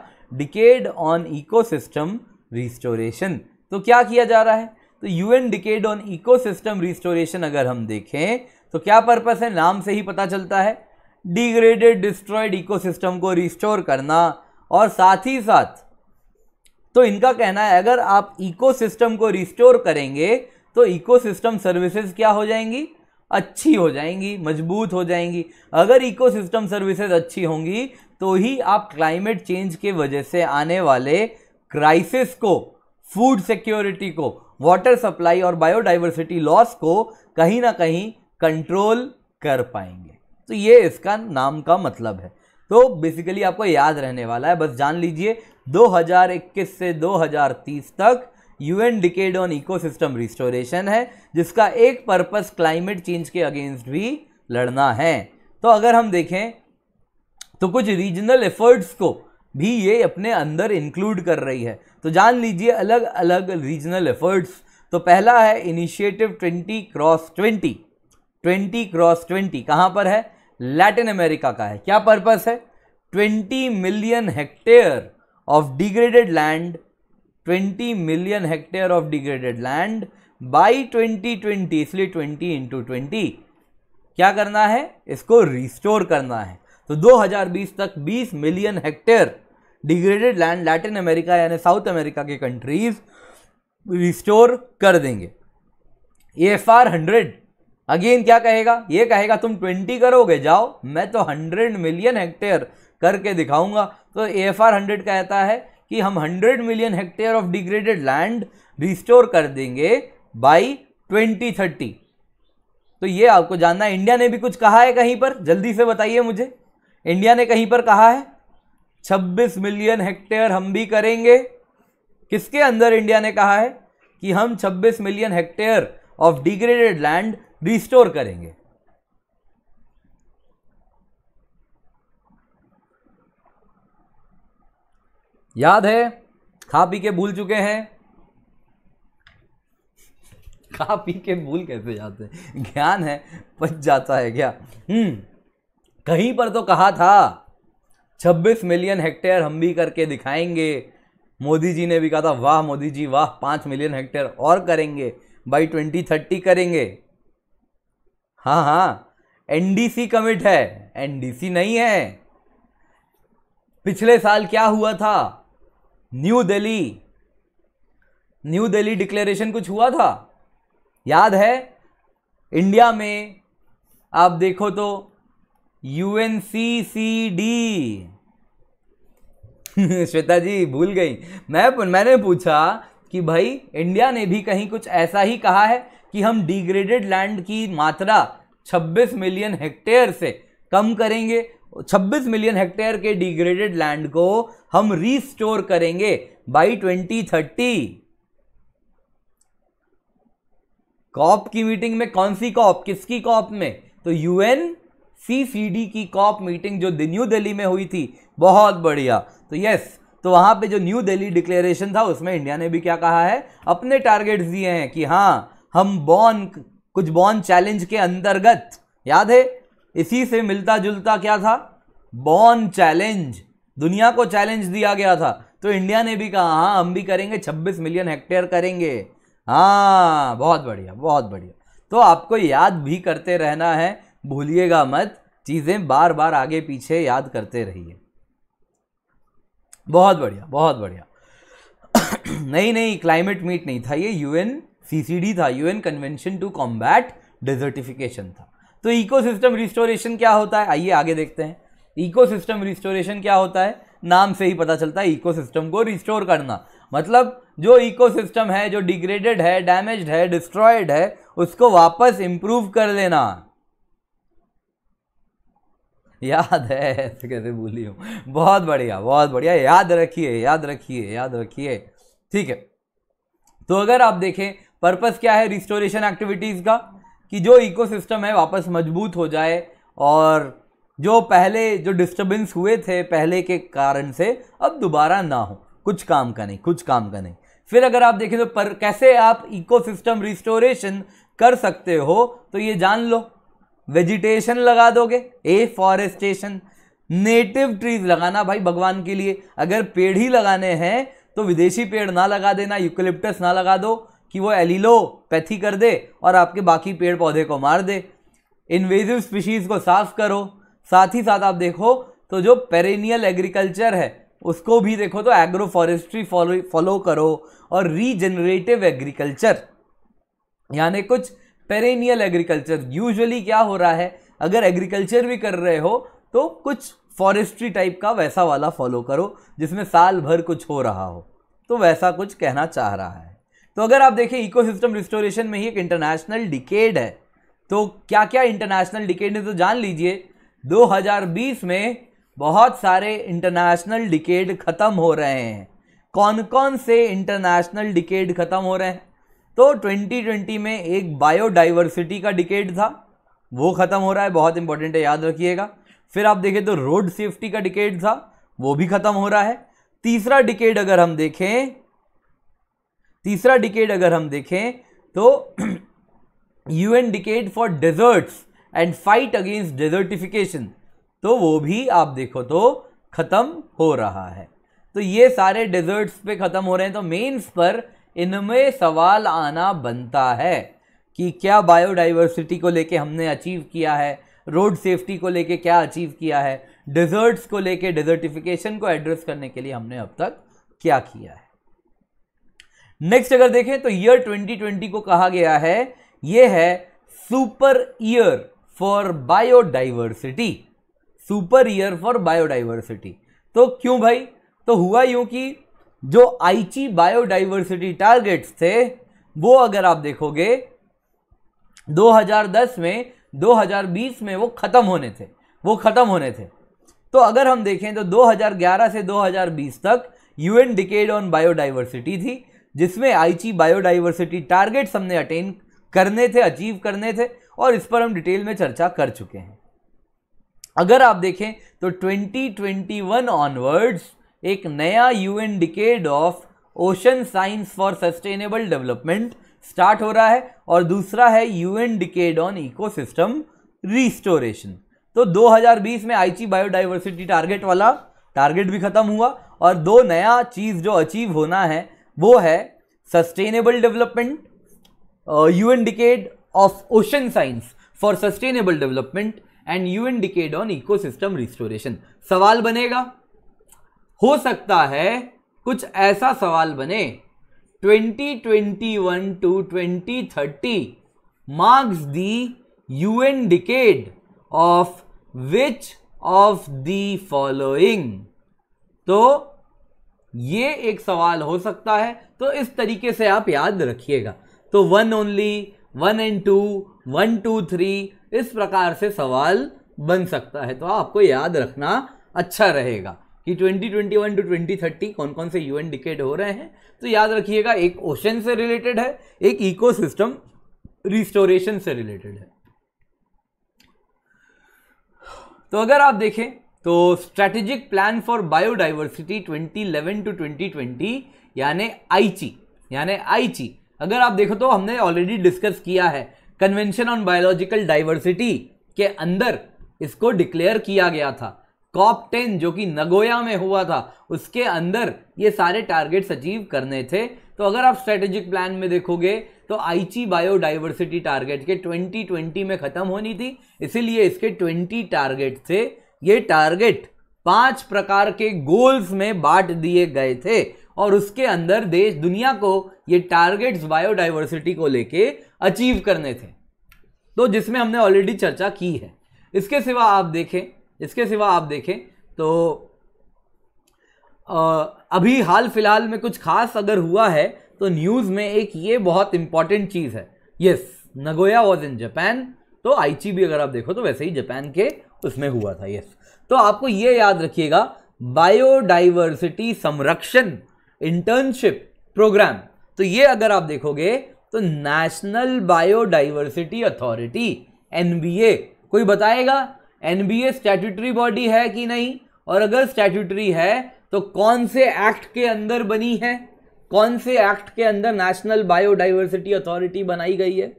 डिकेड ऑन इकोसिस्टम रिस्टोरेशन तो क्या किया जा रहा है तो UN decade on ecosystem restoration अगर हम देखें तो क्या पर्पस है नाम से ही पता चलता है डिग्रेडेड डिस्ट्रॉयड इकोसिस्टम को रिस्टोर करना और साथ ही साथ तो इनका कहना है अगर आप इकोसिस्टम को रिस्टोर करेंगे तो इकोसिस्टम सर्विसेज क्या हो जाएंगी अच्छी हो जाएंगी मजबूत हो जाएंगी अगर इकोसिस्टम सर्विसेज अच्छी होंगी तो ही आप क्लाइमेट चेंज के वजह से आने वाले क्राइसिस को फूड सिक्योरिटी को वाटर सप्लाई और बायोडाइवर्सिटी लॉस को कहीं ना कहीं कंट्रोल कर पाएंगे तो ये इसका नाम का मतलब है तो बेसिकली आपको याद रहने वाला है बस जान लीजिए 2021 से 2030 तक UN decade on ecosystem restoration है जिसका एक पर्पस क्लाइमेट चेंज के अगेंस्ट भी लड़ना है तो अगर हम देखें तो कुछ रीजनल एफर्ट्स को भी ये अपने अंदर इंक्लूड कर रही है तो जान लीजिए अलग अलग रीजनल एफर्ट्स तो पहला है initiative twenty cross twenty twenty cross twenty कहाँ पर है लैटिन अमेरिका का है क्या पर्पस है twenty million hectare of degraded land twenty million hectare of degraded land by twenty twenty इसलिए ट्वेंटी इंटू ट्वेंटी क्या करना है इसको रिस्टोर करना है तो 2020 तक 20 million hectare degraded land Latin America यानी साउथ अमेरिका के कंट्रीज रिस्टोर कर देंगे A F R hundred again क्या कहेगा ये कहेगा तुम ट्वेंटी करोगे जाओ मैं तो हंड्रेड मिलियन हेक्टेयर करके दिखाऊंगा तो ए एफ आर हंड्रेड कहता है कि हम hundred million hectare of degraded land restore कर देंगे बाई ट्वेंटी थर्टी तो ये आपको जानना है इंडिया ने भी कुछ कहा है कहीं पर जल्दी से बताइए मुझे इंडिया ने कहीं पर कहा है 26 मिलियन हेक्टेयर हम भी करेंगे किसके अंदर इंडिया ने कहा है कि हम 26 million hectare of degraded land restore करेंगे याद है खा पी के भूल चुके हैं खा पी के भूल कैसे जाते हैं ज्ञान है बच जाता है क्या हम्म कहीं पर तो कहा था 26 मिलियन हेक्टेयर हम भी करके दिखाएंगे मोदी जी ने भी कहा था वाह मोदी जी वाह पाँच मिलियन हेक्टेयर और करेंगे बाई ट्वेंटी थर्टी करेंगे हाँ हाँ एनडीसी कमिट है एनडीसी नहीं है पिछले साल क्या हुआ था new Delhi new Delhi declaration कुछ हुआ था याद है इंडिया में आप देखो तो यू <laughs> श्वेता जी भूल गई मैं मैंने पूछा कि भाई इंडिया ने भी कहीं कुछ ऐसा ही कहा है कि हम डिग्रेडेड लैंड की मात्रा 26 मिलियन हेक्टेयर से कम करेंगे 26 मिलियन हेक्टेयर के डिग्रेडेड लैंड को हम रीस्टोर करेंगे बाई 2030 कॉप की मीटिंग में कौन सी कॉप किसकी कॉप में तो यूएन सीसीडी की कॉप मीटिंग जो न्यू दिल्ली में हुई थी बहुत बढ़िया तो यस तो वहाँ पे जो न्यू दिल्ली डिक्लेरेशन था उसमें इंडिया ने भी क्या कहा है अपने टारगेट्स दिए हैं कि हाँ हम बॉन कुछ बॉन चैलेंज के अंतर्गत याद है इसी से मिलता जुलता क्या था बॉन चैलेंज दुनिया को चैलेंज दिया गया था तो इंडिया ने भी कहा हाँ हम भी करेंगे 26 मिलियन हेक्टेयर करेंगे हाँ बहुत बढ़िया बहुत बढ़िया तो आपको याद भी करते रहना है भूलिएगा मत चीज़ें बार बार आगे पीछे याद करते रहिए बहुत बढ़िया बहुत बढ़िया नहीं नहीं क्लाइमेट मीट नहीं था ये यूएन सीसीडी था UN convention to combat desertification था तो इकोसिस्टम रिस्टोरेशन क्या होता है आइए आगे देखते हैं इकोसिस्टम रिस्टोरेशन क्या होता है नाम से ही पता चलता है इकोसिस्टम को रिस्टोर करना मतलब जो इकोसिस्टम है जो डिग्रेडेड है डैमेज्ड है डिस्ट्रॉयड है उसको वापस इम्प्रूव कर देना याद है ऐसे कैसे भूली हूँ बहुत बढ़िया बहुत बढ़िया याद रखिए याद रखिए याद रखिए ठीक है तो अगर आप देखें पर्पस क्या है रिस्टोरेशन एक्टिविटीज़ का कि जो इकोसिस्टम है वापस मजबूत हो जाए और जो पहले जो डिस्टर्बेंस हुए थे पहले के कारण से अब दोबारा ना हो कुछ काम का नहीं कुछ काम का नहीं फिर अगर आप देखें तो पर कैसे आप इकोसिस्टम रिस्टोरेशन कर सकते हो तो ये जान लो वेजिटेशन लगा दोगे ए फॉरेस्टेशन नेटिव ट्रीज लगाना भाई भगवान के लिए अगर पेड़ ही लगाने हैं तो विदेशी पेड़ ना लगा देना यूकलिप्टस ना लगा दो कि वो एलिलो पैथी कर दे और आपके बाकी पेड़ पौधे को मार दे इन्वेजिव स्पीशीज़ को साफ करो साथ ही साथ आप देखो तो जो पेरेनियल एग्रीकल्चर है उसको भी देखो तो एग्रो फॉरेस्ट्री फॉलो फॉलो करो और रीजनरेटिव एग्रीकल्चर यानी कुछ पेरेनियल एग्रीकल्चर यूजुअली क्या हो रहा है अगर एग्रीकल्चर भी कर रहे हो तो कुछ फॉरेस्ट्री टाइप का वैसा वाला फॉलो करो जिसमें साल भर कुछ हो रहा हो तो वैसा कुछ कहना चाह रहा है तो अगर आप देखें इकोसिस्टम रिस्टोरेशन में ही एक इंटरनेशनल डिकेड है तो क्या क्या इंटरनेशनल डिकेड है तो जान लीजिए 2020 में बहुत सारे इंटरनेशनल डिकेड ख़त्म हो रहे हैं कौन कौन से इंटरनेशनल डिकेड ख़त्म हो रहे हैं तो 2020 में एक बायोडाइवर्सिटी का डिकेट था वो ख़त्म हो रहा है बहुत इंपॉर्टेंट है याद रखिएगा फिर आप देखें तो रोड सेफ्टी का डिकेट था वो भी ख़त्म हो रहा है तीसरा डिकेट अगर हम देखें तीसरा डिकेट अगर हम देखें तो <clears throat> UN decade for deserts and fight against desertification तो वो भी आप देखो तो ख़त्म हो रहा है तो ये सारे डेजर्ट्स पे ख़त्म हो रहे हैं तो मेंस पर इनमें सवाल आना बनता है कि क्या बायोडाइवर्सिटी को लेके हमने अचीव किया है रोड सेफ्टी को लेके क्या अचीव किया है डिजर्ट्स को लेके डिजर्टिफिकेशन को एड्रेस करने के लिए हमने अब तक क्या किया है नेक्स्ट अगर देखें तो ईयर 2020 को कहा गया है यह है super year for biodiversity super year for biodiversity तो क्यों भाई तो हुआ यूं कि जो आईची बायोडाइवर्सिटी टारगेट्स थे वो अगर आप देखोगे 2010 में 2020 में वो ख़त्म होने थे वो ख़त्म होने थे तो अगर हम देखें तो 2011 से 2020 तक यूएन डिकेड ऑन बायोडाइवर्सिटी थी जिसमें आईची बायोडाइवर्सिटी टारगेट्स हमने अटेन करने थे अचीव करने थे और इस पर हम डिटेल में चर्चा कर चुके हैं अगर आप देखें तो 2021 ऑनवर्ड्स एक नया U N decade of ocean science for sustainable development start हो रहा है और दूसरा है U N decade on ecosystem restoration तो 2020 में आईची बायोडाइवर्सिटी टारगेट वाला टारगेट भी ख़त्म हुआ और दो नया चीज़ जो अचीव होना है वो है sustainable development U N decade of ocean science for sustainable development and U N decade on ecosystem restoration सवाल बनेगा हो सकता है कुछ ऐसा सवाल बने 2021 to 2030 marks the UN decade of which of the following तो ये एक सवाल हो सकता है तो इस तरीके से आप याद रखिएगा तो one only one and two one two three इस प्रकार से सवाल बन सकता है तो आपको याद रखना अच्छा रहेगा कि 2021 टू 2030 कौन कौन से यूएन डिकेड हो रहे हैं तो याद रखिएगा एक ओशन से रिलेटेड है एक इकोसिस्टम रिस्टोरेशन से रिलेटेड है तो अगर आप देखें तो strategic plan for biodiversity 2011 to 2020 यानी आईची यानी आईची अगर आप देखो तो हमने ऑलरेडी डिस्कस किया है कन्वेंशन ऑन बायोलॉजिकल डाइवर्सिटी के अंदर इसको डिक्लेयर किया गया था कॉप टेन जो कि नगोया में हुआ था उसके अंदर ये सारे टारगेट्स अचीव करने थे तो अगर आप स्ट्रेटेजिक प्लान में देखोगे तो आईची बायोडाइवर्सिटी टारगेट के 2020 में ख़त्म होनी थी इसीलिए इसके 20 टारगेट थे ये टारगेट पांच प्रकार के गोल्स में बांट दिए गए थे और उसके अंदर देश दुनिया को ये टारगेट्स बायोडाइवर्सिटी को लेके अचीव करने थे तो जिसमें हमने ऑलरेडी चर्चा की है इसके सिवा आप देखें इसके सिवा आप देखें तो अभी हाल फिलहाल में कुछ खास अगर हुआ है तो न्यूज़ में एक ये बहुत इंपॉर्टेंट चीज़ है yes Nagoya was in Japan तो आईची भी अगर आप देखो तो वैसे ही जापान के उसमें हुआ था यस तो आपको ये याद रखिएगा बायोडाइवर्सिटी संरक्षण इंटर्नशिप प्रोग्राम तो ये अगर आप देखोगे तो नेशनल बायोडाइवर्सिटी अथॉरिटी एनबीए कोई बताएगा एनबीए स्टैट्यूटरी बॉडी है कि नहीं और अगर स्टैट्यूटरी है तो कौन से एक्ट के अंदर बनी है कौन से एक्ट के अंदर नेशनल बायोडाइवर्सिटी अथॉरिटी बनाई गई है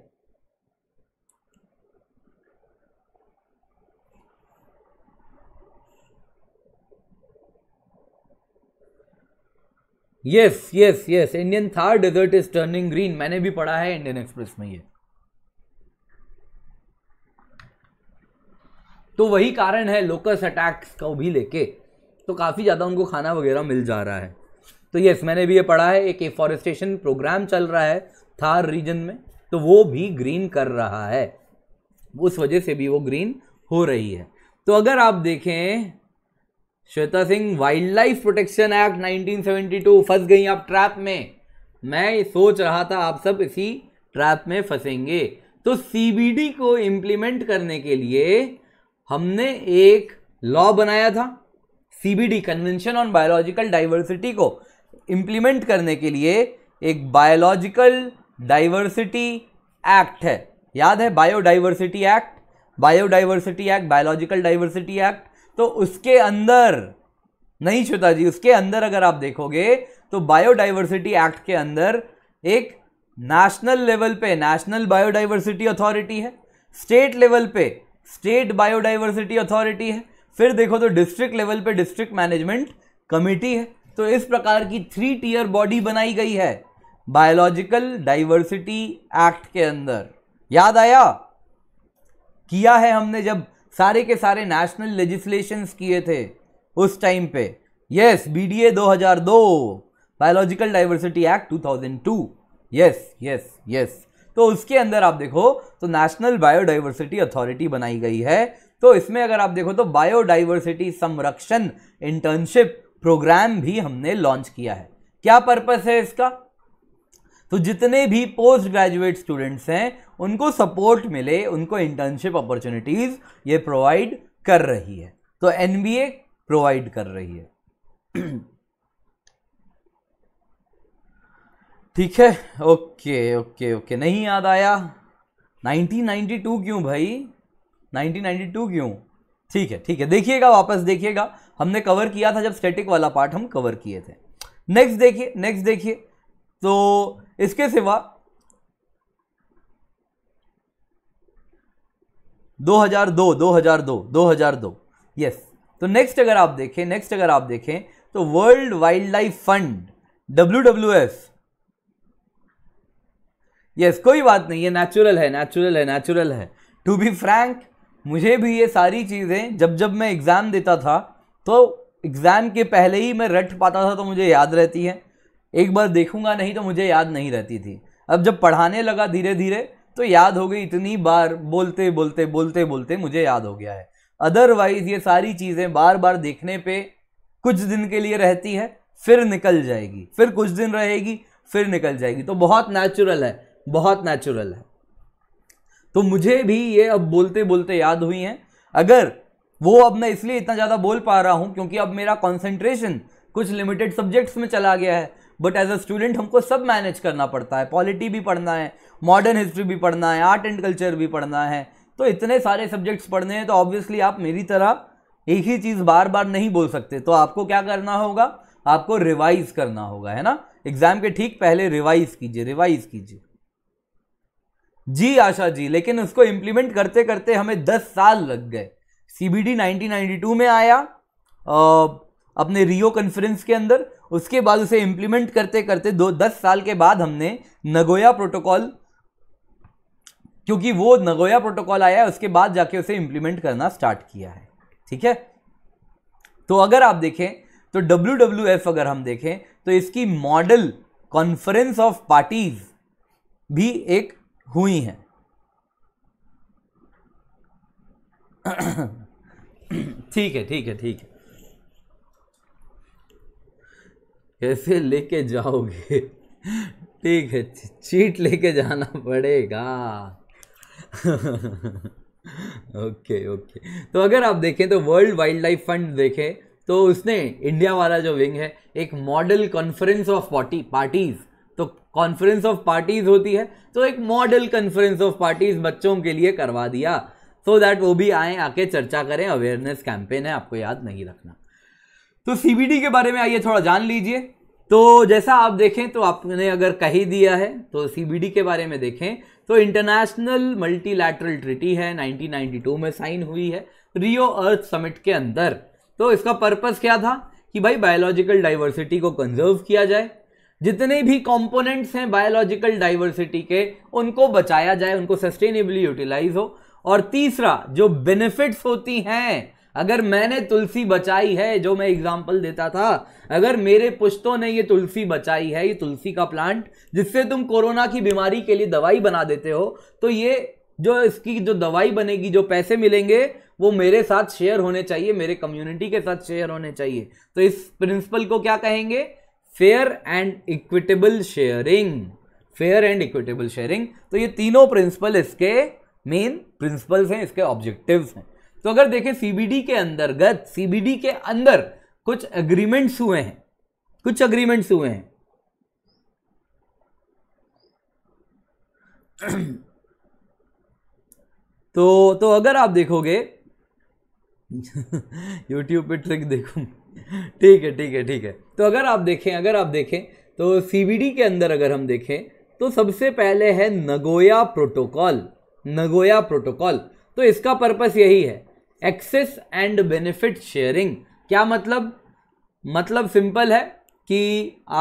yes yes yes Indian Thar desert is turning green मैंने भी पढ़ा है इंडियन एक्सप्रेस में ये तो वही कारण है लोकस अटैक्स को भी लेके तो काफ़ी ज़्यादा उनको खाना वगैरह मिल जा रहा है तो यस मैंने भी ये पढ़ा है एक एफॉरेस्टेशन प्रोग्राम चल रहा है थार रीजन में तो वो भी ग्रीन कर रहा है उस वजह से भी वो ग्रीन हो रही है तो अगर आप देखें Shweta Singh wildlife protection act 1972 फंस गई आप ट्रैप में मैं सोच रहा था आप सब इसी ट्रैप में फंसेंगे तो सीबीडी को इम्प्लीमेंट करने के लिए हमने एक लॉ बनाया था CBD convention on biological diversity को इम्प्लीमेंट करने के लिए एक बायोलॉजिकल डाइवर्सिटी एक्ट है याद है biodiversity act biodiversity act biological diversity act तो उसके अंदर नहीं श्रोता जी उसके अंदर अगर आप देखोगे तो बायोडाइवर्सिटी एक्ट के अंदर एक नेशनल लेवल पे नेशनल बायोडाइवर्सिटी अथॉरिटी है स्टेट लेवल पे स्टेट बायोडाइवर्सिटी अथॉरिटी है फिर देखो तो डिस्ट्रिक्ट लेवल पे डिस्ट्रिक्ट मैनेजमेंट कमेटी है तो इस प्रकार की थ्री टीयर बॉडी बनाई गई है बायोलॉजिकल डाइवर्सिटी एक्ट के अंदर याद आया किया है हमने जब सारे के सारे नेशनल लेजिस्लेशन किए थे उस टाइम पे यस बी डी ए दो हजार दो biological diversity act two thousand two yes yes yes तो उसके अंदर आप देखो तो नेशनल बायोडाइवर्सिटी अथॉरिटी बनाई गई है तो इसमें अगर आप देखो तो बायोडाइवर्सिटी संरक्षण इंटर्नशिप प्रोग्राम भी हमने लॉन्च किया है क्या पर्पस है इसका तो जितने भी पोस्ट ग्रेजुएट स्टूडेंट्स हैं उनको सपोर्ट मिले उनको इंटर्नशिप अपॉर्चुनिटीज ये प्रोवाइड कर रही है तो एन प्रोवाइड कर रही है ठीक है ओके ओके ओके नहीं याद आया 1992 क्यों भाई 1992 क्यों ठीक है ठीक है देखिएगा वापस देखिएगा हमने कवर किया था जब स्टैटिक वाला पार्ट हम कवर किए थे नेक्स्ट देखिए नेक्स्ट देखिए तो इसके सिवा 2002 2002 2002 यस तो नेक्स्ट अगर आप देखें नेक्स्ट अगर आप देखें तो world wildlife fund W W F yes yes, कोई बात नहीं ये नेचुरल है नेचुरल है नेचुरल है टू बी फ्रैंक मुझे भी ये सारी चीज़ें जब जब मैं एग्ज़ाम देता था तो एग्ज़ाम के पहले ही मैं रट पाता था तो मुझे याद रहती है एक बार देखूंगा नहीं तो मुझे याद नहीं रहती थी अब जब पढ़ाने लगा धीरे धीरे तो याद हो गई इतनी बार बोलते बोलते बोलते बोलते मुझे याद हो गया है अदरवाइज़ ये सारी चीज़ें बार बार देखने पे कुछ दिन के लिए रहती है फिर निकल जाएगी फिर कुछ दिन रहेगी फिर निकल जाएगी तो बहुत नेचुरल है बहुत नेचुरल है तो मुझे भी ये अब बोलते बोलते याद हुई हैं अगर वो अब मैं इसलिए इतना ज़्यादा बोल पा रहा हूँ क्योंकि अब मेरा कॉन्सेंट्रेशन कुछ लिमिटेड सब्जेक्ट्स में चला गया है बट एज अ स्टूडेंट हमको सब मैनेज करना पड़ता है पॉलिटी भी पढ़ना है मॉडर्न हिस्ट्री भी पढ़ना है आर्ट एंड कल्चर भी पढ़ना है तो इतने सारे सब्जेक्ट्स पढ़ने हैं तो ऑब्वियसली आप मेरी तरह एक ही चीज़ बार बार नहीं बोल सकते तो आपको क्या करना होगा आपको रिवाइज करना होगा है ना एग्जाम के ठीक पहले रिवाइज कीजिए रिवाइज कीजिए जी आशा जी लेकिन उसको इम्प्लीमेंट करते करते हमें दस साल लग गए सीबीडी 1992 में आया अपने रियो कॉन्फ्रेंस के अंदर उसके बाद उसे इम्प्लीमेंट करते करते दो दस साल के बाद हमने नगोया प्रोटोकॉल क्योंकि वो नगोया प्रोटोकॉल आया है उसके बाद जाके उसे इम्प्लीमेंट करना स्टार्ट किया है ठीक है तो अगर आप देखें तो डब्ल्यू अगर हम देखें तो इसकी मॉडल कॉन्फ्रेंस ऑफ पार्टीज भी एक हुई हैं ठीक है ठीक है ठीक है कैसे लेके जाओगे ठीक है चीट लेके जाना पड़ेगा ओके ओके तो अगर आप देखें तो वर्ल्ड वाइल्ड लाइफ फंड देखें तो उसने इंडिया वाला जो विंग है एक model conference of party parties conference of parties होती है तो एक मॉडल कॉन्फ्रेंस ऑफ पार्टीज बच्चों के लिए करवा दिया सो so दैट वो भी आए आके चर्चा करें अवेयरनेस कैंपेन है आपको याद नहीं रखना तो सीबीडी के बारे में आइए थोड़ा जान लीजिए तो जैसा आप देखें तो आपने अगर कह ही दिया है तो सीबीडी के बारे में देखें तो इंटरनेशनल मल्टीलैटरल ट्रिटी है 1992 में साइन हुई है रियो अर्थ समिट के अंदर तो इसका पर्पस क्या था कि भाई बायोलॉजिकल डाइवर्सिटी को कंजर्व किया जाए जितने भी कंपोनेंट्स हैं बायोलॉजिकल डाइवर्सिटी के उनको बचाया जाए उनको सस्टेनेबली यूटिलाइज हो और तीसरा जो बेनिफिट्स होती हैं अगर मैंने तुलसी बचाई है जो मैं एग्जाम्पल देता था अगर मेरे पुश्तों ने ये तुलसी बचाई है ये तुलसी का प्लांट जिससे तुम कोरोना की बीमारी के लिए दवाई बना देते हो तो ये जो इसकी जो दवाई बनेगी जो पैसे मिलेंगे वो मेरे साथ शेयर होने चाहिए मेरे कम्युनिटी के साथ शेयर होने चाहिए तो इस प्रिंसिपल को क्या कहेंगे fair and equitable sharing fair and equitable sharing तो ये तीनों प्रिंसिपल इसके मेन प्रिंसिपल्स हैं इसके ऑब्जेक्टिव्स हैं तो अगर देखें सीबीडी के अंतर्गत सीबीडी के अंदर कुछ अग्रीमेंट्स हुए हैं कुछ अग्रीमेंट्स हुए हैं तो तो अगर आप देखोगे यूट्यूब <laughs> पे ट्रिक देखूंगा ठीक है ठीक है ठीक है तो अगर आप देखें अगर आप देखें तो सी के अंदर अगर हम देखें तो सबसे पहले है नगोया प्रोटोकॉल नगोया प्रोटोकॉल तो इसका पर्पस यही है एक्सेस एंड बेनिफिट शेयरिंग क्या मतलब मतलब सिंपल है कि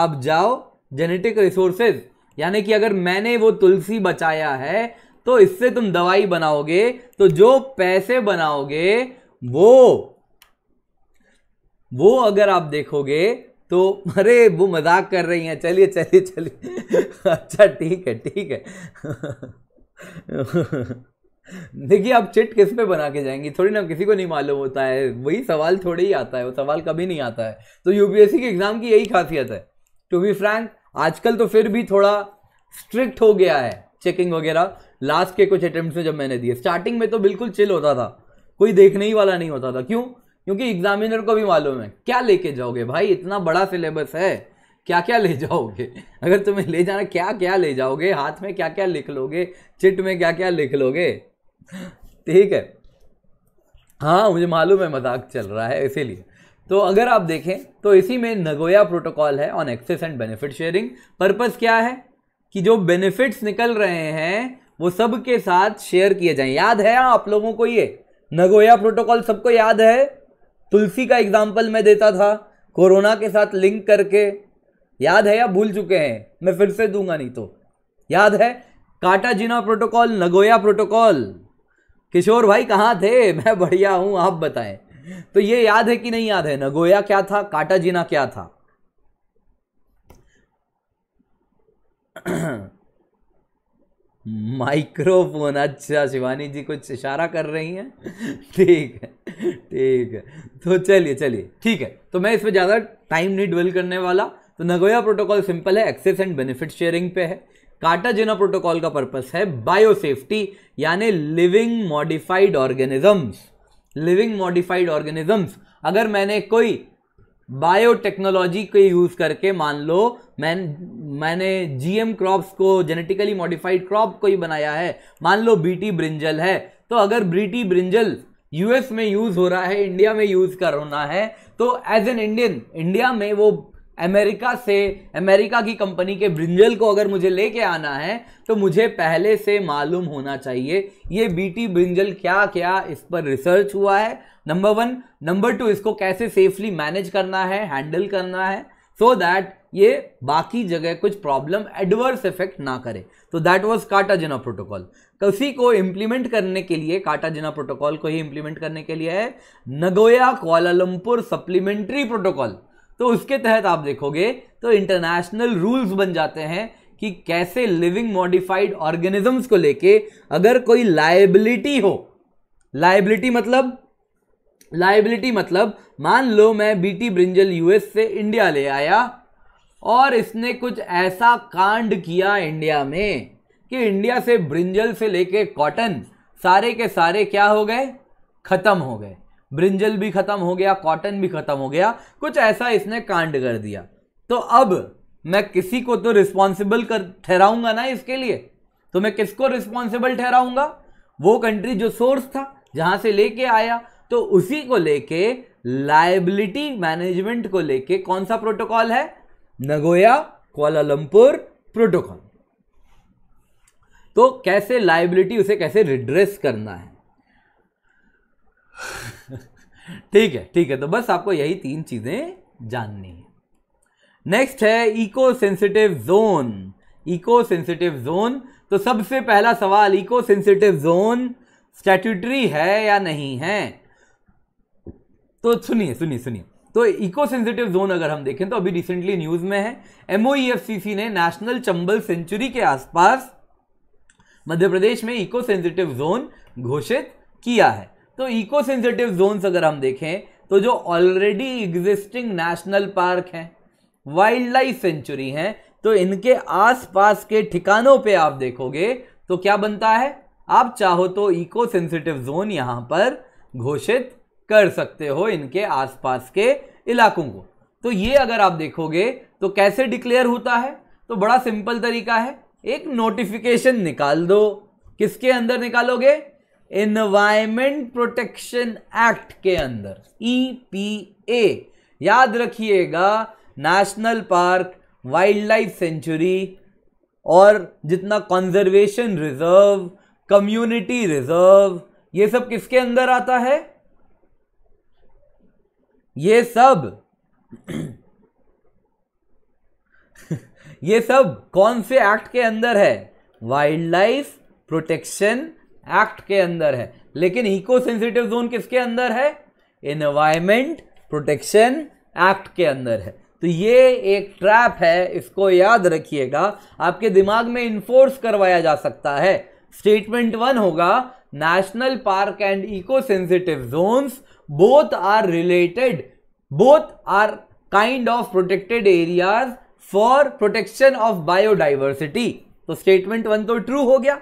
आप जाओ जेनेटिक रिसोर्सेज यानी कि अगर मैंने वो तुलसी बचाया है तो इससे तुम दवाई बनाओगे तो जो पैसे बनाओगे वो वो अगर आप देखोगे तो अरे वो मजाक कर रही हैं चलिए चलिए चलिए अच्छा ठीक है ठीक है देखिए आप चिट किस पे बना के जाएंगी थोड़ी ना किसी को नहीं मालूम होता है वही सवाल थोड़े ही आता है वो सवाल कभी नहीं आता है तो यूपीएससी के एग्ज़ाम की यही खासियत है टू बी फ्रैंक आजकल तो फिर भी थोड़ा स्ट्रिक्ट हो गया है चेकिंग वगैरह लास्ट के कुछ अटेम्प्ट में जब मैंने दिए स्टार्टिंग में तो बिल्कुल चिल होता था कोई देखने ही वाला नहीं होता था क्यों क्योंकि एग्जामिनर को भी मालूम है क्या लेके जाओगे भाई इतना बड़ा सिलेबस है क्या क्या ले जाओगे अगर तुम्हें ले जाना क्या क्या ले जाओगे हाथ में क्या क्या लिख लोगे चिट में क्या क्या लिख लोगे ठीक है हाँ मुझे मालूम है मजाक चल रहा है इसीलिए तो अगर आप देखें तो इसी में नगोया प्रोटोकॉल है on access and benefit sharing purpose क्या है कि जो बेनिफिट्स निकल रहे हैं वो सब के साथ शेयर किए जाएं याद है आप लोगों को ये नगोया प्रोटोकॉल सबको याद है तुलसी का एग्जाम्पल मैं देता था कोरोना के साथ लिंक करके याद है या भूल चुके हैं मैं फिर से दूंगा नहीं तो याद है Cartagena protocol Nagoya protocol Kishore भाई कहाँ थे <laughs> मैं बढ़िया हूँ आप बताएं तो ये याद है कि नहीं याद है नगोया क्या था काटा जिना क्या था <clears throat> माइक्रोफोन अच्छा शिवानी जी कुछ इशारा कर रही हैं <laughs> ठीक है ठीक है तो चलिए चलिए ठीक है तो मैं इसमें ज़्यादा टाइम नहीं डवेल करने वाला तो नगोया प्रोटोकॉल सिंपल है एक्सेस एंड बेनिफिट शेयरिंग पे है काटा जिना प्रोटोकॉल का पर्पस है बायोसेफ्टी यानी living modified organisms living modified organisms अगर मैंने कोई बायोटेक्नोलॉजी को यूज़ करके मान लो मैं मैंने जीएम क्रॉप्स को जेनेटिकली मॉडिफाइड क्रॉप को ही बनाया है मान लो बीटी ब्रिंजल है तो अगर बीटी ब्रिंजल यूएस में यूज हो रहा है इंडिया में यूज करना है तो एज एन इंडियन इंडिया में वो अमेरिका से अमेरिका की कंपनी के ब्रिंजल को अगर मुझे लेके आना है तो मुझे पहले से मालूम होना चाहिए ये बीटी ब्रिंजल क्या क्या इस पर रिसर्च हुआ है नंबर वन नंबर टू इसको कैसे सेफली मैनेज करना है हैंडल करना है सो so दैट ये बाकी जगह कुछ प्रॉब्लम एडवर्स इफेक्ट ना करे तो दैट वॉज काटाजिना प्रोटोकॉल उसी को इम्प्लीमेंट करने के लिए काटाजिना प्रोटोकॉल को ही इम्प्लीमेंट करने के लिए है नगोया कोलालमपुर सप्लीमेंट्री प्रोटोकॉल तो उसके तहत आप देखोगे तो इंटरनेशनल रूल्स बन जाते हैं कि कैसे लिविंग मॉडिफाइड ऑर्गेनिजम्स को लेके अगर कोई लाइबिलिटी हो लाइबिलिटी मतलब लाइबिलिटी मतलब मान लो मैं बीटी ब्रिंजल यूएस से इंडिया ले आया और इसने कुछ ऐसा कांड किया इंडिया में कि इंडिया से ब्रिंजल से लेके कॉटन सारे के सारे क्या हो गए खत्म हो गए ब्रिंजल भी खत्म हो गया कॉटन भी खत्म हो गया कुछ ऐसा इसने कांड कर दिया तो अब मैं किसी को तो रिस्पॉन्सिबल कर ठहराऊंगा ना इसके लिए तो मैं किसको रिस्पॉन्सिबल ठहराऊंगा वो कंट्री जो सोर्स था जहां से लेके आया तो उसी को लेके लाइबिलिटी मैनेजमेंट को लेके कौन सा प्रोटोकॉल है नगोया कोलालमपुर प्रोटोकॉल तो कैसे लाइबिलिटी उसे कैसे रिड्रेस करना है <laughs> ठीक है ठीक है तो बस आपको यही तीन चीजें जाननी है नेक्स्ट है eco sensitive zone eco sensitive zone तो सबसे पहला सवाल इको सेंसिटिव जोन स्टैट्यूटरी है या नहीं है तो सुनिए सुनिए सुनिए तो इको सेंसिटिव जोन अगर हम देखें तो अभी रिसेंटली न्यूज में है एमओ e ने नेशनल चंबल सेंचुरी के आसपास मध्य प्रदेश में इको सेंसिटिव जोन घोषित किया है तो इको सेंसिटिव जोन्स अगर हम देखें तो जो ऑलरेडी एग्जिस्टिंग नेशनल पार्क हैं वाइल्ड लाइफ सेंचुरी हैं तो इनके आसपास के ठिकानों पे आप देखोगे तो क्या बनता है आप चाहो तो इको सेंसिटिव जोन यहाँ पर घोषित कर सकते हो इनके आसपास के इलाकों को तो ये अगर आप देखोगे तो कैसे डिक्लेयर होता है तो बड़ा सिंपल तरीका है एक नोटिफिकेशन निकाल दो किसके अंदर निकालोगे एनवायरमेंट प्रोटेक्शन एक्ट के अंदर ईपीए e याद रखिएगा national park wildlife sanctuary और जितना कॉन्जर्वेशन रिजर्व कम्युनिटी रिजर्व ये सब किसके अंदर आता है ये सब ये सब कौन से एक्ट के अंदर है वाइल्ड लाइफ प्रोटेक्शन एक्ट के अंदर है लेकिन इको सेंसिटिव जोन किसके अंदर है एनवायरमेंट प्रोटेक्शन एक्ट के अंदर है तो ये एक ट्रैप है इसको याद रखिएगा आपके दिमाग में इन्फोर्स करवाया जा सकता है स्टेटमेंट वन होगा national park and eco sensitive zones both are related both are kind of protected areas for protection of biodiversity तो स्टेटमेंट वन तो ट्रू हो गया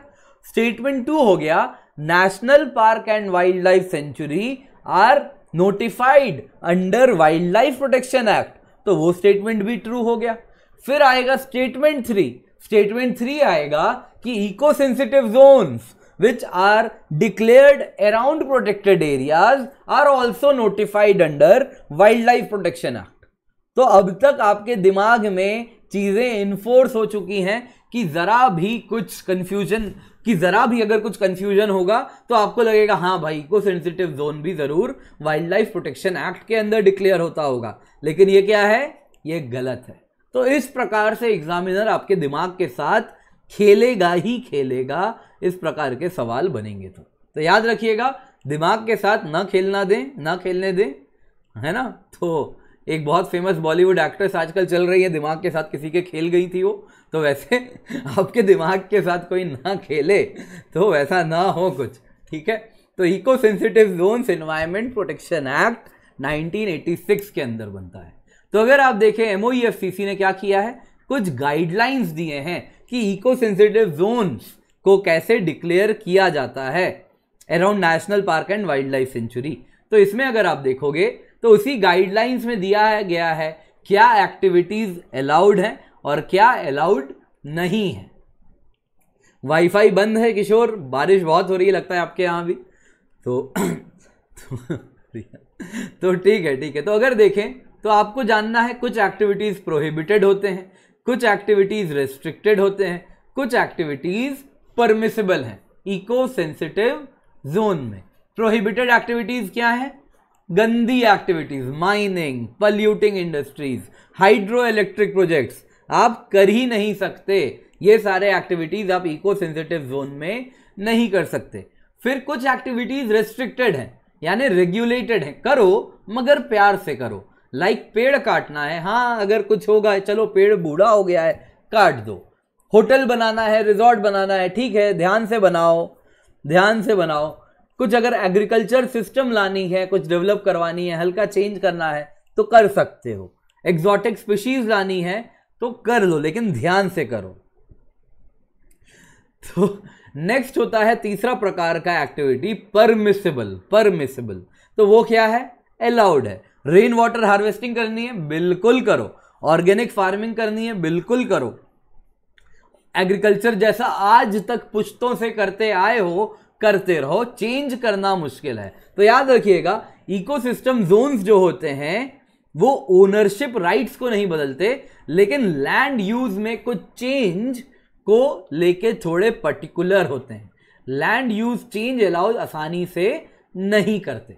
स्टेटमेंट टू हो गया national park and wildlife sanctuary are notified under wildlife protection act तो वो statement भी true हो गया फिर आएगा स्टेटमेंट थ्री स्टेटमेंट थ्री आएगा कि eco sensitive zones are are around protected areas are also notified under wildlife protection act तो अब तक आपके दिमाग में चीज़ें इन्फोर्स हो चुकी हैं कि ज़रा भी कुछ कंफ्यूजन कि ज़रा भी अगर कुछ कंफ्यूजन होगा तो आपको लगेगा हाँ भाई को सेंसिटिव जोन भी ज़रूर वाइल्ड लाइफ प्रोटेक्शन एक्ट के अंदर डिक्लेयर होता होगा लेकिन ये क्या है ये गलत है तो इस प्रकार से एग्जामिनर आपके दिमाग के साथ खेलेगा ही खेलेगा इस प्रकार के सवाल बनेंगे तो तो याद रखिएगा दिमाग के साथ ना खेलना दें ना खेलने दें है ना तो एक बहुत फेमस बॉलीवुड एक्ट्रेस आजकल चल रही है दिमाग के साथ किसी के खेल गई थी वो तो वैसे <laughs> आपके दिमाग के साथ कोई ना खेले तो वैसा ना हो कुछ ठीक है तो eco sensitive zone environment protection act 1986 के अंदर बनता है तो अगर आप देखें एम e ने क्या किया है कुछ गाइडलाइंस दिए हैं कि इको सेंसिटिव जोन्स को कैसे डिक्लेयर किया जाता है around national park and wildlife sanctuary तो इसमें अगर आप देखोगे तो उसी गाइडलाइंस में दिया है गया है क्या एक्टिविटीज़ अलाउड है और क्या अलाउड नहीं है वाईफाई बंद है किशोर बारिश बहुत हो रही है लगता है आपके यहाँ भी तो <laughs> तो ठीक है ठीक है तो अगर देखें तो आपको जानना है कुछ एक्टिविटीज़ प्रोहिबिटेड होते हैं कुछ एक्टिविटीज़ रेस्ट्रिक्टेड होते हैं कुछ एक्टिविटीज़ परमिसेबल हैं इको सेंसिटिव जोन में प्रोहिबिटेड एक्टिविटीज़ क्या है गंदी activities mining polluting industries hydro electric projects आप कर ही नहीं सकते ये सारे एक्टिविटीज आप इको सेंसिटिव जोन में नहीं कर सकते फिर कुछ एक्टिविटीज रेस्ट्रिक्टेड हैं यानी रेगुलेटेड हैं करो मगर प्यार से करो लाइक like पेड़ काटना है हाँ अगर कुछ होगा चलो पेड़ बूढ़ा हो गया है काट दो होटल बनाना है रिजॉर्ट बनाना है ठीक है ध्यान से बनाओ ध्यान से बनाओ कुछ अगर एग्रीकल्चर सिस्टम लानी है कुछ डेवलप करवानी है हल्का चेंज करना है तो कर सकते हो एग्जॉटिक स्पीशीज लानी है तो कर लो लेकिन ध्यान से करो तो नेक्स्ट होता है तीसरा प्रकार का एक्टिविटी परमिसेबल परमिसेबल तो वो क्या है अलाउड है रेन वाटर हार्वेस्टिंग करनी है बिल्कुल करो ऑर्गेनिक फार्मिंग करनी है बिल्कुल करो एग्रीकल्चर जैसा आज तक पुश्तों से करते आए हो करते रहो चेंज करना मुश्किल है तो याद रखिएगा इकोसिस्टम जोन्स जो होते हैं वो ओनरशिप राइट्स को नहीं बदलते लेकिन लैंड यूज में कुछ चेंज को लेके थोड़े पर्टिकुलर होते हैं लैंड यूज चेंज अलाउज आसानी से नहीं करते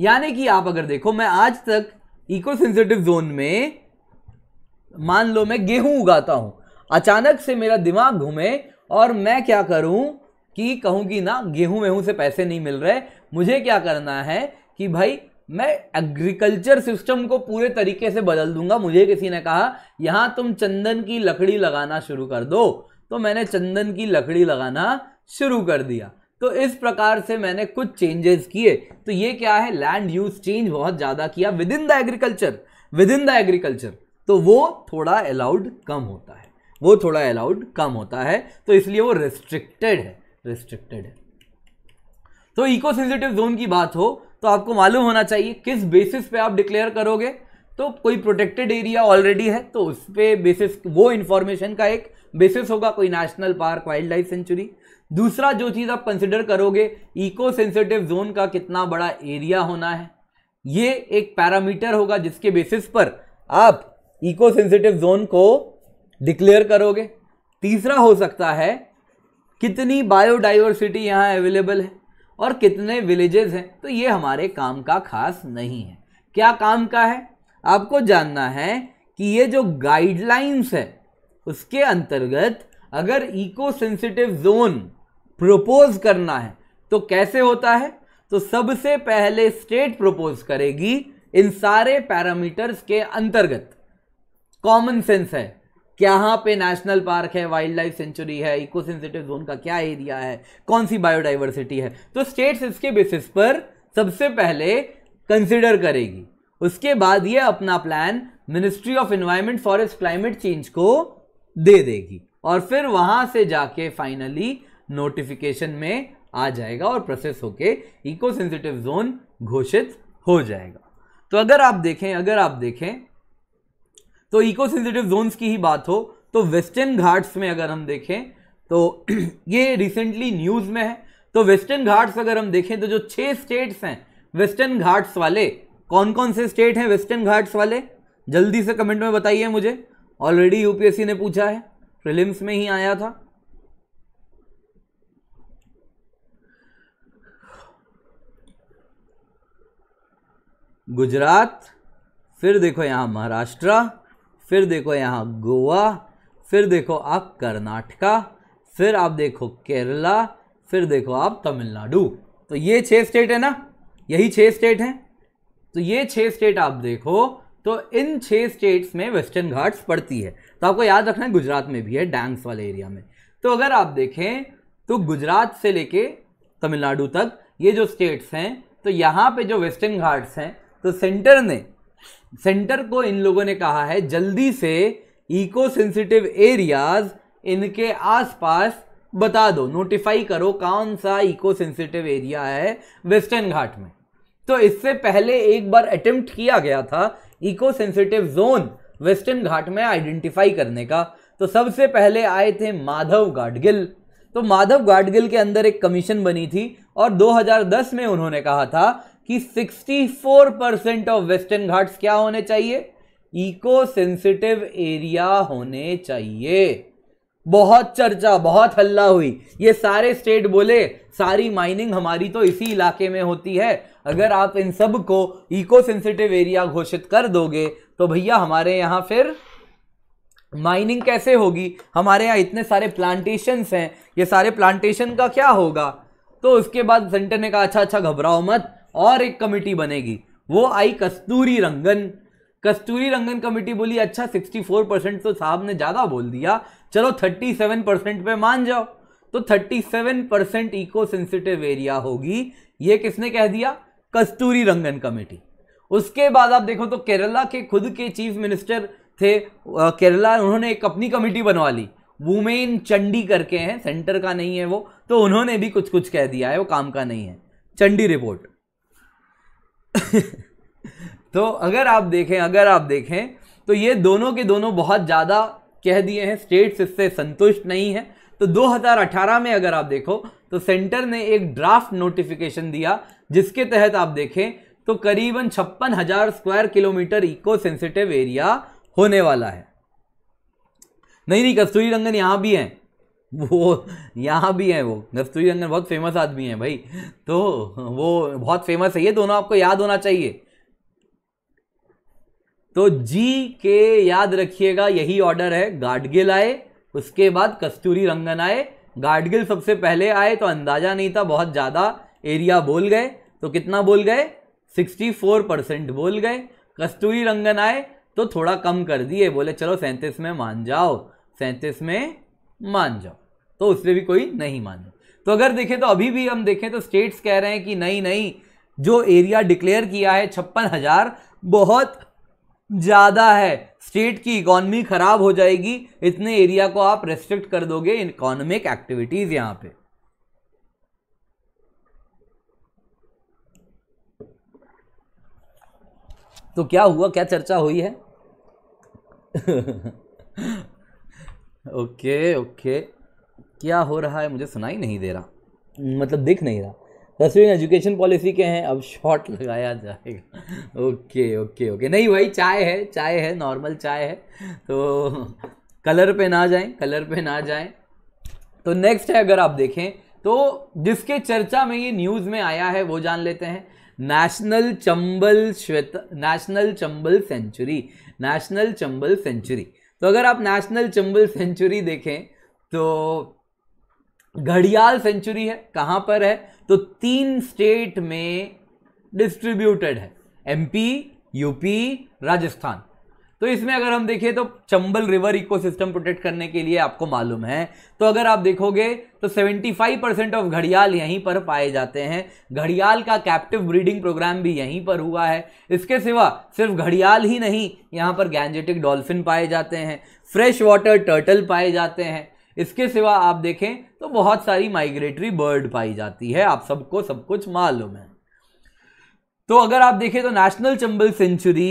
यानी कि आप अगर देखो मैं आज तक इको सेंसिटिव जोन में मान लो मैं गेहूं उगाता हूं अचानक से मेरा दिमाग घूमे और मैं क्या करूं कि कहूँगी ना गेहूँ वेहूँ से पैसे नहीं मिल रहे मुझे क्या करना है कि भाई मैं एग्रीकल्चर सिस्टम को पूरे तरीके से बदल दूंगा मुझे किसी ने कहा यहाँ तुम चंदन की लकड़ी लगाना शुरू कर दो तो मैंने चंदन की लकड़ी लगाना शुरू कर दिया तो इस प्रकार से मैंने कुछ चेंजेस किए तो ये क्या है लैंड यूज चेंज बहुत ज़्यादा किया within the agriculture within the agriculture तो वो थोड़ा अलाउड कम होता है वो थोड़ा अलाउड कम होता है तो इसलिए वो रिस्ट्रिक्टेड है रिस्ट्रिक्टेड तो इको सेंसिटिव जोन की बात हो तो आपको मालूम होना चाहिए किस बेसिस पे आप डिक्लेयर करोगे तो कोई प्रोटेक्टेड एरिया ऑलरेडी है तो उस पर बेसिस वो इंफॉर्मेशन का एक बेसिस होगा कोई national park wildlife sanctuary दूसरा जो चीज़ आप कंसिडर करोगे इको सेंसिटिव जोन का कितना बड़ा एरिया होना है ये एक पैरामीटर होगा जिसके बेसिस पर आप इको सेंसिटिव जोन को डिक्लेयर करोगे तीसरा हो सकता है कितनी बायोडाइवर्सिटी यहाँ अवेलेबल है और कितने विलेजेस हैं तो ये हमारे काम का खास नहीं है क्या काम का है आपको जानना है कि ये जो गाइडलाइंस है उसके अंतर्गत अगर इको सेंसिटिव जोन प्रपोज करना है तो कैसे होता है तो सबसे पहले स्टेट प्रपोज करेगी इन सारे पैरामीटर्स के अंतर्गत कॉमन सेंस है यहाँ पे नेशनल पार्क है वाइल्ड लाइफ सेंचुरी है इको सेंसिटिव जोन का क्या एरिया है कौन सी बायोडाइवर्सिटी है तो स्टेट्स इसके बेसिस पर सबसे पहले कंसिडर करेगी उसके बाद ये अपना plan ministry of environment forest climate change को दे देगी और फिर वहां से जाके फाइनली नोटिफिकेशन में आ जाएगा और प्रोसेस होके इको सेंसिटिव जोन घोषित हो जाएगा तो अगर आप देखें अगर आप देखें तो इको सेंसिटिव जोन्स की ही बात हो तो वेस्टर्न घाट्स में अगर हम देखें तो <clears throat> ये रिसेंटली न्यूज़ में है तो वेस्टर्न घाट्स अगर हम देखें तो जो छह स्टेट्स हैं वेस्टर्न घाट्स वाले कौन कौन से स्टेट हैं वेस्टर्न घाट्स वाले जल्दी से कमेंट में बताइए मुझे ऑलरेडी यूपीएससी ने पूछा है फिल्म में ही आया था गुजरात फिर देखो यहां महाराष्ट्र फिर देखो यहाँ गोवा फिर देखो आप कर्नाटका फिर आप देखो केरला फिर देखो आप तमिलनाडु तो ये छः स्टेट है ना यही छः स्टेट हैं तो ये छः स्टेट आप देखो तो इन छः स्टेट्स में वेस्टर्न घाट्स पड़ती है तो आपको याद रखना है गुजरात में भी है डैंग्स वाले एरिया में तो अगर आप देखें तो गुजरात से लेके तमिलनाडु तक ये जो स्टेट्स हैं तो यहाँ पे जो वेस्टर्न घाट्स हैं तो सेंटर ने सेंटर को इन लोगों ने कहा है जल्दी से इको सेंसिटिव एरियाज इनके आसपास बता दो नोटिफाई करो कौन सा इको सेंसिटिव एरिया है वेस्टर्न घाट में तो इससे पहले एक बार अटेम्प्ट किया गया था eco sensitive zone Western Ghat में आइडेंटिफाई करने का तो सबसे पहले आए थे माधव गाडगिल तो माधव गाडगिल के अंदर एक कमीशन बनी थी और 2010 में उन्होंने कहा था कि 64 परसेंट ऑफ वेस्टर्न घाट्स क्या होने चाहिए इको सेंसिटिव एरिया होने चाहिए बहुत चर्चा बहुत हल्ला हुई ये सारे स्टेट बोले सारी माइनिंग हमारी तो इसी इलाके में होती है अगर आप इन सब को इको सेंसिटिव एरिया घोषित कर दोगे तो भैया हमारे यहां फिर माइनिंग कैसे होगी हमारे यहाँ इतने सारे प्लांटेशन हैं ये सारे प्लांटेशन का क्या होगा तो उसके बाद सेंटर ने कहा अच्छा अच्छा घबराओ मत और एक कमेटी बनेगी वो आई कस्तूरी रंगन कस्तूरी रंगन कमेटी बोली अच्छा 64 परसेंट तो साहब ने ज़्यादा बोल दिया चलो 37 परसेंट पे मान जाओ तो 37 परसेंट इको सेंसिटिव एरिया होगी ये किसने कह दिया कस्तूरी रंगन कमेटी उसके बाद आप देखो तो केरला के खुद के चीफ मिनिस्टर थे केरला उन्होंने एक अपनी कमेटी बनवा ली वुमेन चंडी करके हैं सेंटर का नहीं है वो तो उन्होंने भी कुछ कुछ कह दिया है वो काम का नहीं है चंडी रिपोर्ट <laughs> तो अगर आप देखें अगर आप देखें तो ये दोनों के दोनों बहुत ज़्यादा कह दिए हैं स्टेट्स इससे संतुष्ट नहीं है तो 2018 में अगर आप देखो तो सेंटर ने एक ड्राफ्ट नोटिफिकेशन दिया जिसके तहत आप देखें तो करीबन छप्पन हजार square kilometre eco sensitive area होने वाला है नहीं नहीं कस्तूरी रंगन यहां भी है वो यहाँ भी हैं वो दस्तूरी रंगन बहुत फेमस आदमी हैं भाई तो वो बहुत फेमस है ये दोनों आपको याद होना चाहिए तो जी के याद रखिएगा यही ऑर्डर है गाडगिल आए उसके बाद कस्तूरी रंगन आए गाडगिल सबसे पहले आए तो अंदाज़ा नहीं था बहुत ज़्यादा एरिया बोल गए तो कितना बोल गए 64 परसेंट बोल गए कस्तूरी रंगन आए तो थोड़ा कम कर दिए बोले चलो सैंतीस में मान जाओ सैंतीस में मान जाओ तो उससे भी कोई नहीं माने तो अगर देखें तो अभी भी हम देखें तो स्टेट्स कह रहे हैं कि नहीं नहीं जो एरिया डिक्लेयर किया है छप्पन हजार बहुत ज़्यादा है स्टेट की इकोनॉमी ख़राब हो जाएगी इतने एरिया को आप रेस्ट्रिक्ट कर दोगे इकोनॉमिक एक्टिविटीज़ यहाँ पे तो क्या हुआ क्या चर्चा हुई है <laughs> ओके ओके क्या हो रहा है मुझे सुनाई नहीं दे रहा मतलब दिख नहीं रहा तस्वीर एजुकेशन पॉलिसी के हैं अब शॉर्ट लगाया जाएगा ओके ओके ओके नहीं भाई चाय है चाय है नॉर्मल चाय है तो कलर पे ना जाएं कलर पे ना जाएं तो नेक्स्ट है अगर आप देखें तो जिसके चर्चा में ये न्यूज़ में आया है वो जान लेते हैं नेशनल चंबल श्वेत national Chambal sanctuary national Chambal sanctuary तो अगर आप नेशनल चंबल सेंचुरी देखें तो घड़ियाल सेंचुरी है कहाँ पर है तो तीन स्टेट में डिस्ट्रीब्यूटेड है एमपी यूपी राजस्थान तो इसमें अगर हम देखें तो चंबल रिवर इकोसिस्टम प्रोटेक्ट करने के लिए आपको मालूम है तो अगर आप देखोगे तो 75 परसेंट ऑफ घड़ियाल यहीं पर पाए जाते हैं घड़ियाल का कैप्टिव ब्रीडिंग प्रोग्राम भी यहीं पर हुआ है इसके सिवा सिर्फ घड़ियाल ही नहीं यहाँ पर गैंजेटिक डॉल्फिन पाए जाते हैं फ्रेश वाटर टर्टल पाए जाते हैं इसके सिवा आप देखें तो बहुत सारी माइग्रेटरी बर्ड पाई जाती है आप सबको सब कुछ मालूम है तो अगर आप देखें तो नेशनल चंबल सेंचुरी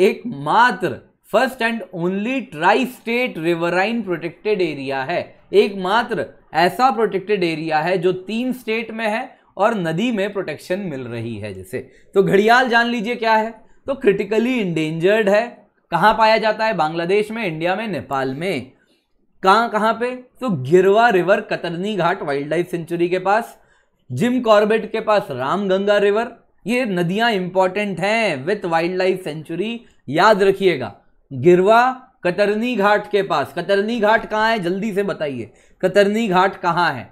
एकमात्र first and only tri state riverine protected area है एकमात्र ऐसा प्रोटेक्टेड एरिया है जो तीन स्टेट में है और नदी में प्रोटेक्शन मिल रही है जैसे तो घड़ियाल जान लीजिए क्या है तो क्रिटिकली इंडेंजर्ड है कहाँ पाया जाता है बांग्लादेश में इंडिया में नेपाल में कहाँ कहाँ पे तो गिरवा रिवर कतरनी घाट वाइल्ड लाइफ सेंचुरी के पास जिम कॉर्बेट के पास रामगंगा रिवर ये नदियां इंपॉर्टेंट हैं विथ वाइल्ड लाइफ सेंचुरी याद रखिएगा गिरवा कतरनी घाट के पास कतरनी घाट कहाँ है जल्दी से बताइए कतरनी घाट कहाँ है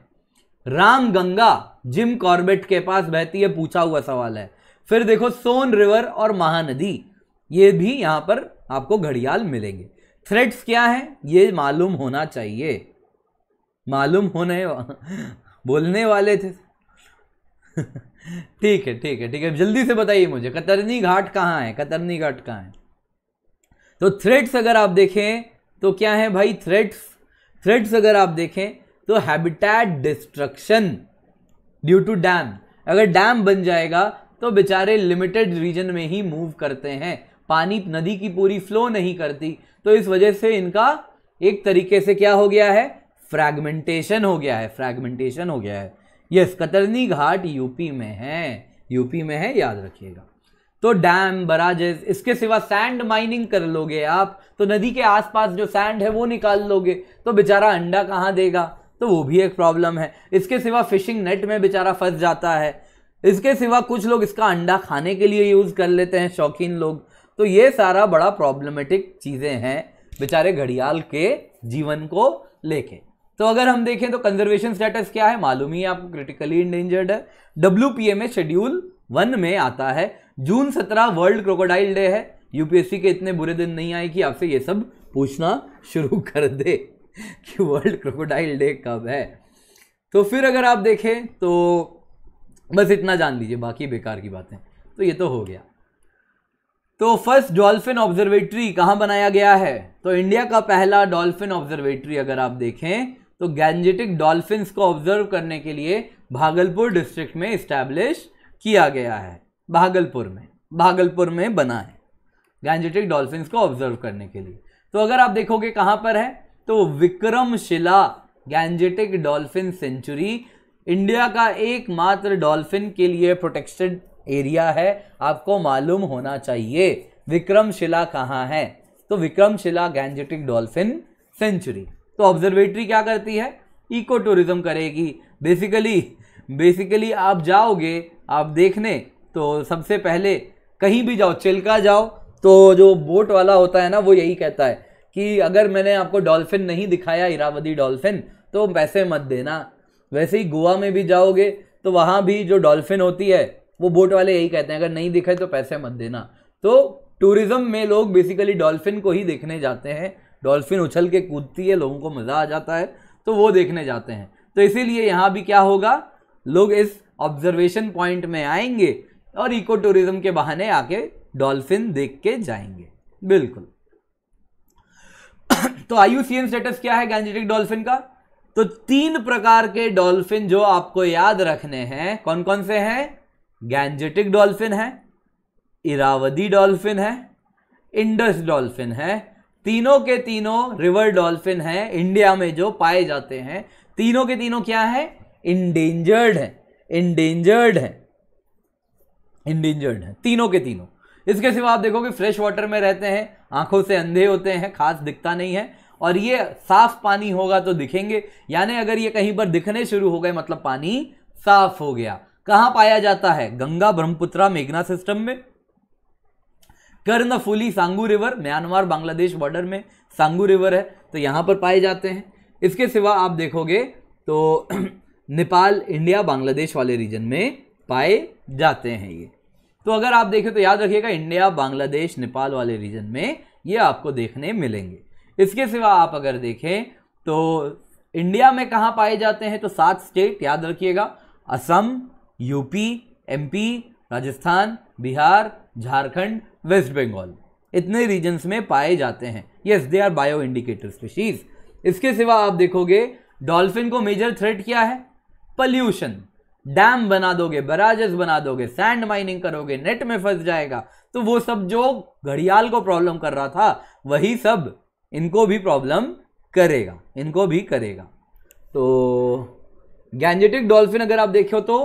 राम गंगा जिम कॉर्बेट के पास बहती है पूछा हुआ सवाल है फिर देखो सोन रिवर और महानदी ये भी यहाँ पर आपको घड़ियाल मिलेंगे थ्रेड्स क्या है ये मालूम होना चाहिए मालूम होने <laughs> बोलने वाले थे <laughs> ठीक है ठीक है ठीक है जल्दी से बताइए मुझे कतरनी घाट कहाँ है कतरनी घाट कहाँ है तो थ्रेड्स अगर आप देखें तो क्या है भाई थ्रेड्स थ्रेड्स अगर आप देखें तो habitat destruction due to dam अगर डैम बन जाएगा तो बेचारे लिमिटेड रीजन में ही मूव करते हैं पानी नदी की पूरी फ्लो नहीं करती तो इस वजह से इनका एक तरीके से क्या हो गया है फ्रैगमेंटेशन हो गया है फ्रैगमेंटेशन हो गया है यस कतरनी घाट यूपी में है यूपी में है याद रखिएगा तो डैम बराजेस इसके सिवा सैंड माइनिंग कर लोगे आप तो नदी के आसपास जो सैंड है वो निकाल लोगे तो बेचारा अंडा कहाँ देगा तो वो भी एक प्रॉब्लम है इसके सिवा फिशिंग नेट में बेचारा फंस जाता है इसके सिवा कुछ लोग इसका अंडा खाने के लिए यूज़ कर लेते हैं शौकीन लोग तो ये सारा बड़ा प्रॉब्लमेटिक चीज़ें हैं बेचारे घड़ियाल के जीवन को लेके तो अगर हम देखें तो कंजर्वेशन स्टेटस क्या है मालूम ही है आपको क्रिटिकली इंडेंजर्ड है डब्ल्यू में शेड्यूल वन में आता है जून सत्रह वर्ल्ड क्रोकोडाइल डे है यूपीएससी के इतने बुरे दिन नहीं आए कि आपसे ये सब पूछना शुरू कर दे कि वर्ल्ड क्रोकोडाइल डे कब है तो फिर अगर आप देखें तो बस इतना जान लीजिए बाकी बेकार की बातें तो ये तो हो गया तो फर्स्ट डॉल्फिन ऑब्जर्वेटरी कहाँ बनाया गया है तो इंडिया का पहला डॉल्फिन ऑब्जर्वेटरी अगर आप देखें तो गैंजेटिक डॉल्फिन को ऑब्जर्व करने के लिए भागलपुर डिस्ट्रिक्ट में इस्टेब्लिश किया गया है भागलपुर में भागलपुर में बना है गैंजेटिक डॉल्फिन को ऑब्जर्व करने के लिए तो अगर आप देखोगे कहाँ पर है तो Vikramshila gangetic dolphin sanctuary India का एकमात्र डॉल्फिन के लिए प्रोटेक्टेड एरिया है आपको मालूम होना चाहिए विक्रमशिला कहाँ है तो विक्रमशिला गैंजेटिक डॉल्फिन सेंचुरी तो ऑब्जर्वेटरी क्या करती है इको टूरिज्म करेगी बेसिकली बेसिकली आप जाओगे आप देखने तो सबसे पहले कहीं भी जाओ चिल्का जाओ तो जो बोट वाला होता है ना वो यही कहता है कि अगर मैंने आपको डॉल्फिन नहीं दिखाया इरावदी डॉल्फिन तो पैसे मत देना वैसे ही गोवा में भी जाओगे तो वहाँ भी जो डॉल्फिन होती है वो बोट वाले यही कहते हैं अगर नहीं दिखे तो पैसे मत देना तो टूरिज़्म में लोग बेसिकली डॉल्फिन को ही देखने जाते हैं डॉल्फिन उछल के कूदती है लोगों को मज़ा आ जाता है तो वो देखने जाते हैं तो इसीलिए यहाँ भी क्या होगा लोग इस ऑब्जर्वेशन पॉइंट में आएंगे और इको टूरिज्म के बहाने आके डॉल्फिन देख के जाएंगे बिल्कुल <coughs> तो एन स्टेटस क्या है गैंजेटिक डॉल्फिन का तो तीन प्रकार के डॉल्फिन जो आपको याद रखने हैं कौन कौन से हैं गैंजेटिक डॉल्फिन है इरावदी डॉल्फिन है इंडस डॉल्फिन है तीनों के तीनों रिवर डॉल्फिन हैं इंडिया में जो पाए जाते हैं तीनों के तीनों क्या है इंडेंजर्ड है इंडेंजर्ड है इंडेंजर्ड है तीनों के तीनों इसके सिवा आप देखोगे फ्रेश वाटर में रहते हैं आंखों से अंधे होते हैं खास दिखता नहीं है और ये साफ पानी होगा तो दिखेंगे यानी अगर ये कहीं पर दिखने शुरू हो गए मतलब पानी साफ हो गया कहां पाया जाता है गंगा ब्रह्मपुत्रा मेघना सिस्टम में कर्न फुली सांगू रिवर म्यांमार बांग्लादेश बॉर्डर में सांगू रिवर है तो यहाँ पर पाए जाते हैं इसके सिवा आप देखोगे तो <clears throat> नेपाल इंडिया बांग्लादेश वाले रीजन में पाए जाते हैं ये तो अगर आप देखें तो याद रखिएगा इंडिया बांग्लादेश नेपाल वाले रीजन में ये आपको देखने मिलेंगे इसके सिवा आप अगर देखें तो इंडिया में कहाँ पाए जाते हैं तो सात स्टेट याद रखिएगा Assam UP MP Rajasthan Bihar Jharkhand West Bengal इतने रीजन्स में पाए जाते हैं yes they are bio indicator species इसके सिवा आप देखोगे डॉल्फिन को मेजर थ्रेट क्या है पल्यूशन डैम बना दोगे बराजेस बना दोगे सैंड माइनिंग करोगे नेट में फंस जाएगा तो वो सब जो घड़ियाल को प्रॉब्लम कर रहा था वही सब इनको भी प्रॉब्लम करेगा इनको भी करेगा तो गैंजेटिक डॉल्फिन अगर आप देखो तो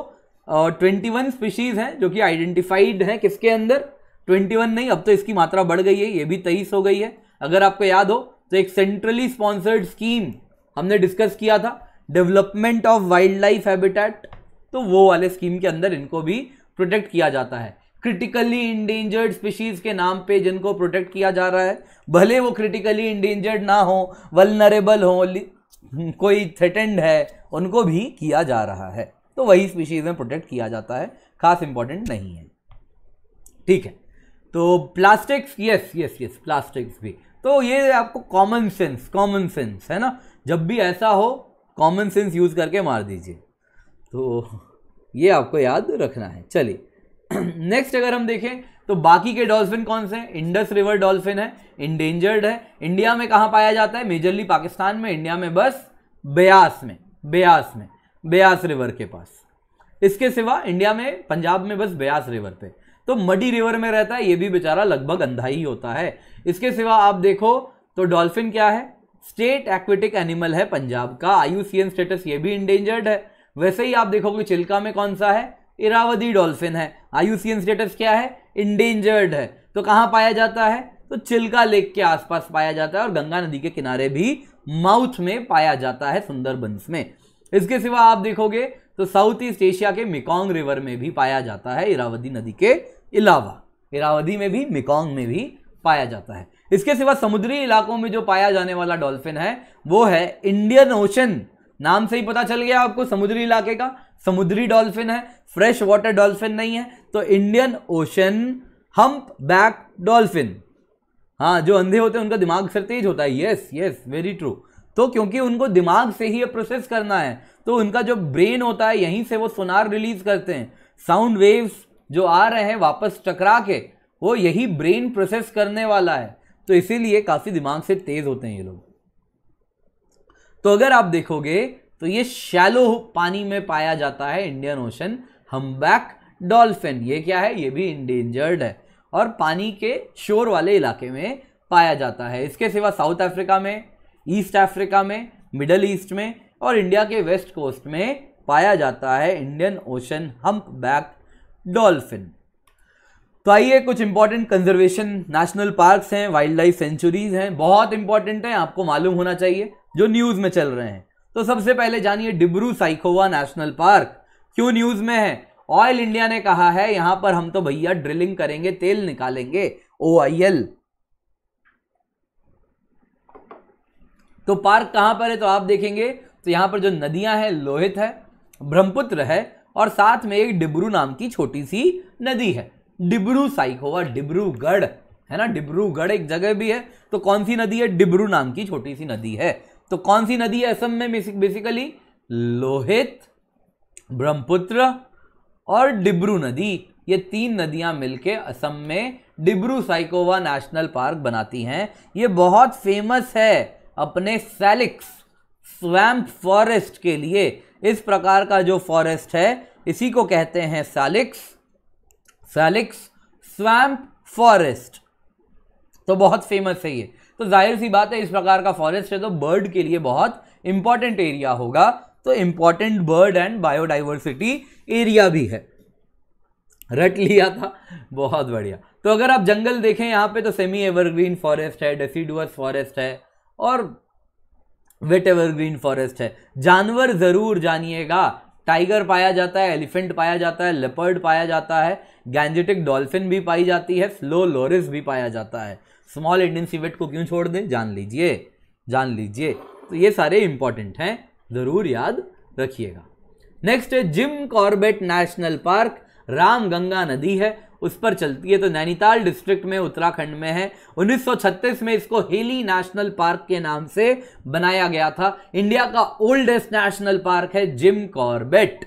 ट्वेंटी वन स्पीशीज हैं जो कि आइडेंटिफाइड हैं किसके अंदर ट्वेंटी वन नहीं अब तो इसकी मात्रा बढ़ गई है ये भी तेईस हो गई है अगर आपको याद हो तो एक सेंट्रली स्पॉन्सर्ड स्कीम हमने डिस्कस किया था development of wildlife habitat तो वो वाले स्कीम के अंदर इनको भी प्रोटेक्ट किया जाता है क्रिटिकली इंडेंजर्ड स्पीशीज के नाम पे जिनको प्रोटेक्ट किया जा रहा है भले वो क्रिटिकली इंडेंजर्ड ना हो वलनरेबल हो कोई थ्रेटेंड है उनको भी किया जा रहा है तो वही स्पीशीज में प्रोटेक्ट किया जाता है खास इंपॉर्टेंट नहीं है ठीक है तो plastics yes yes yes plastics भी तो ये आपको कॉमन सेंस कॉमन सेंस है ना जब भी ऐसा हो कॉमन सेंस यूज़ करके मार दीजिए तो ये आपको याद रखना है चलिए नेक्स्ट <clears throat> अगर हम देखें तो बाकी के डॉल्फिन कौन से हैं इंडस रिवर डॉल्फिन है इंडेंजर्ड है इंडिया में कहाँ पाया जाता है मेजरली पाकिस्तान में इंडिया में बस ब्यास में ब्यास में ब्यास रिवर के पास इसके सिवा इंडिया में पंजाब में बस ब्यास रिवर पे तो मडी रिवर में रहता है ये भी बेचारा लगभग अंधा ही होता है इसके सिवा आप देखो तो डॉल्फिन क्या है स्टेट एक्वेटिक एनिमल है पंजाब का आईयूसीएन स्टेटस ये भी इंडेंजर्ड है वैसे ही आप देखोगे चिल्का में कौन सा है इरावदी डॉल्फिन है आईयूसीएन स्टेटस क्या है इंडेंजर्ड है तो कहाँ पाया जाता है तो चिल्का लेक के आसपास पाया जाता है और गंगा नदी के किनारे भी माउथ में पाया जाता है सुंदरबंस में इसके सिवा आप देखोगे तो साउथ ईस्ट एशिया के मिकोंग रिवर में भी पाया जाता है इरावदी नदी के इलावा इरावदी में भी मिकोंग में भी पाया जाता है इसके सिवा समुद्री इलाकों में जो पाया जाने वाला डॉल्फिन है वो है इंडियन ओशन नाम से ही पता चल गया आपको समुद्री इलाके का समुद्री डॉल्फिन है फ्रेश वाटर डॉल्फिन नहीं है तो Indian Ocean humpback dolphin हाँ जो अंधे होते हैं उनका दिमाग सर तेज होता है यस यस वेरी ट्रू तो क्योंकि उनको दिमाग से ही ये प्रोसेस करना है तो उनका जो ब्रेन होता है यहीं से वो सोनार रिलीज करते हैं साउंड वेव्स जो आ रहे हैं वापस टकरा के वो यही ब्रेन प्रोसेस करने वाला है तो इसीलिए काफ़ी दिमाग से तेज़ होते हैं ये लोग तो अगर आप देखोगे तो ये शैलो पानी में पाया जाता है इंडियन ओशन हमबैक डॉल्फिन ये क्या है ये भी इंडेंजर्ड है और पानी के शोर वाले इलाके में पाया जाता है इसके सिवा साउथ अफ्रीका में ईस्ट अफ्रीका में मिडल ईस्ट में और इंडिया के वेस्ट कोस्ट में पाया जाता है Indian Ocean humpback dolphin तो आइए कुछ इंपॉर्टेंट कंजर्वेशन नेशनल पार्क्स हैं वाइल्ड लाइफ सेंचुरीज हैं बहुत इंपॉर्टेंट हैं आपको मालूम होना चाहिए जो न्यूज़ में चल रहे हैं तो सबसे पहले जानिए डिब्रू साइकोवा नेशनल पार्क क्यों न्यूज़ में है ऑयल इंडिया ने कहा है यहां पर हम तो भैया ड्रिलिंग करेंगे तेल निकालेंगे ओ तो पार्क कहां पर है तो आप देखेंगे तो यहां पर जो नदियां हैं लोहित है ब्रह्मपुत्र है और साथ में एक डिब्रू नाम की छोटी सी नदी है डिब्रू साइकोवा डिब्रूगढ़ है ना डिब्रूगढ़ एक जगह भी है तो कौन सी नदी है डिब्रू नाम की छोटी सी नदी है तो कौन सी नदी है असम में बेसिकली लोहित ब्रह्मपुत्र और डिब्रू नदी ये तीन नदियां मिलके असम में डिब्रू साइकोवा नेशनल पार्क बनाती हैं ये बहुत फेमस है अपने सेलिक्स स्वैम्प फॉरेस्ट के लिए इस प्रकार का जो फॉरेस्ट है इसी को कहते हैं सैलिक्स सैलिक्स स्वैम्प फॉरेस्ट तो बहुत फेमस है ये तो जाहिर सी बात है इस प्रकार का फॉरेस्ट है तो बर्ड के लिए बहुत इंपॉर्टेंट एरिया होगा तो important bird and biodiversity area भी है रट लिया था बहुत बढ़िया तो अगर आप जंगल देखें यहाँ पे तो सेमी एवरग्रीन फॉरेस्ट है डेसीडुअस फॉरेस्ट है और वेट एवरग्रीन फॉरेस्ट है जानवर ज़रूर जानिएगा टाइगर पाया जाता है एलिफेंट पाया जाता है लेपर्ड पाया जाता है गैंजेटिक डॉल्फिन भी पाई जाती है स्लो लोरिस भी पाया जाता है स्मॉल इंडियन सीवेट को क्यों छोड़ दें जान लीजिए जान लीजिए तो ये सारे इंपॉर्टेंट हैं ज़रूर याद रखिएगा नेक्स्ट है Jim Corbett national park Ramganga नदी है उस पर चलती है तो नैनीताल डिस्ट्रिक्ट में उत्तराखंड में है 1936 में इसको हिली नेशनल पार्क के नाम से बनाया गया था इंडिया का ओल्डेस्ट नेशनल पार्क है जिम कॉर्बेट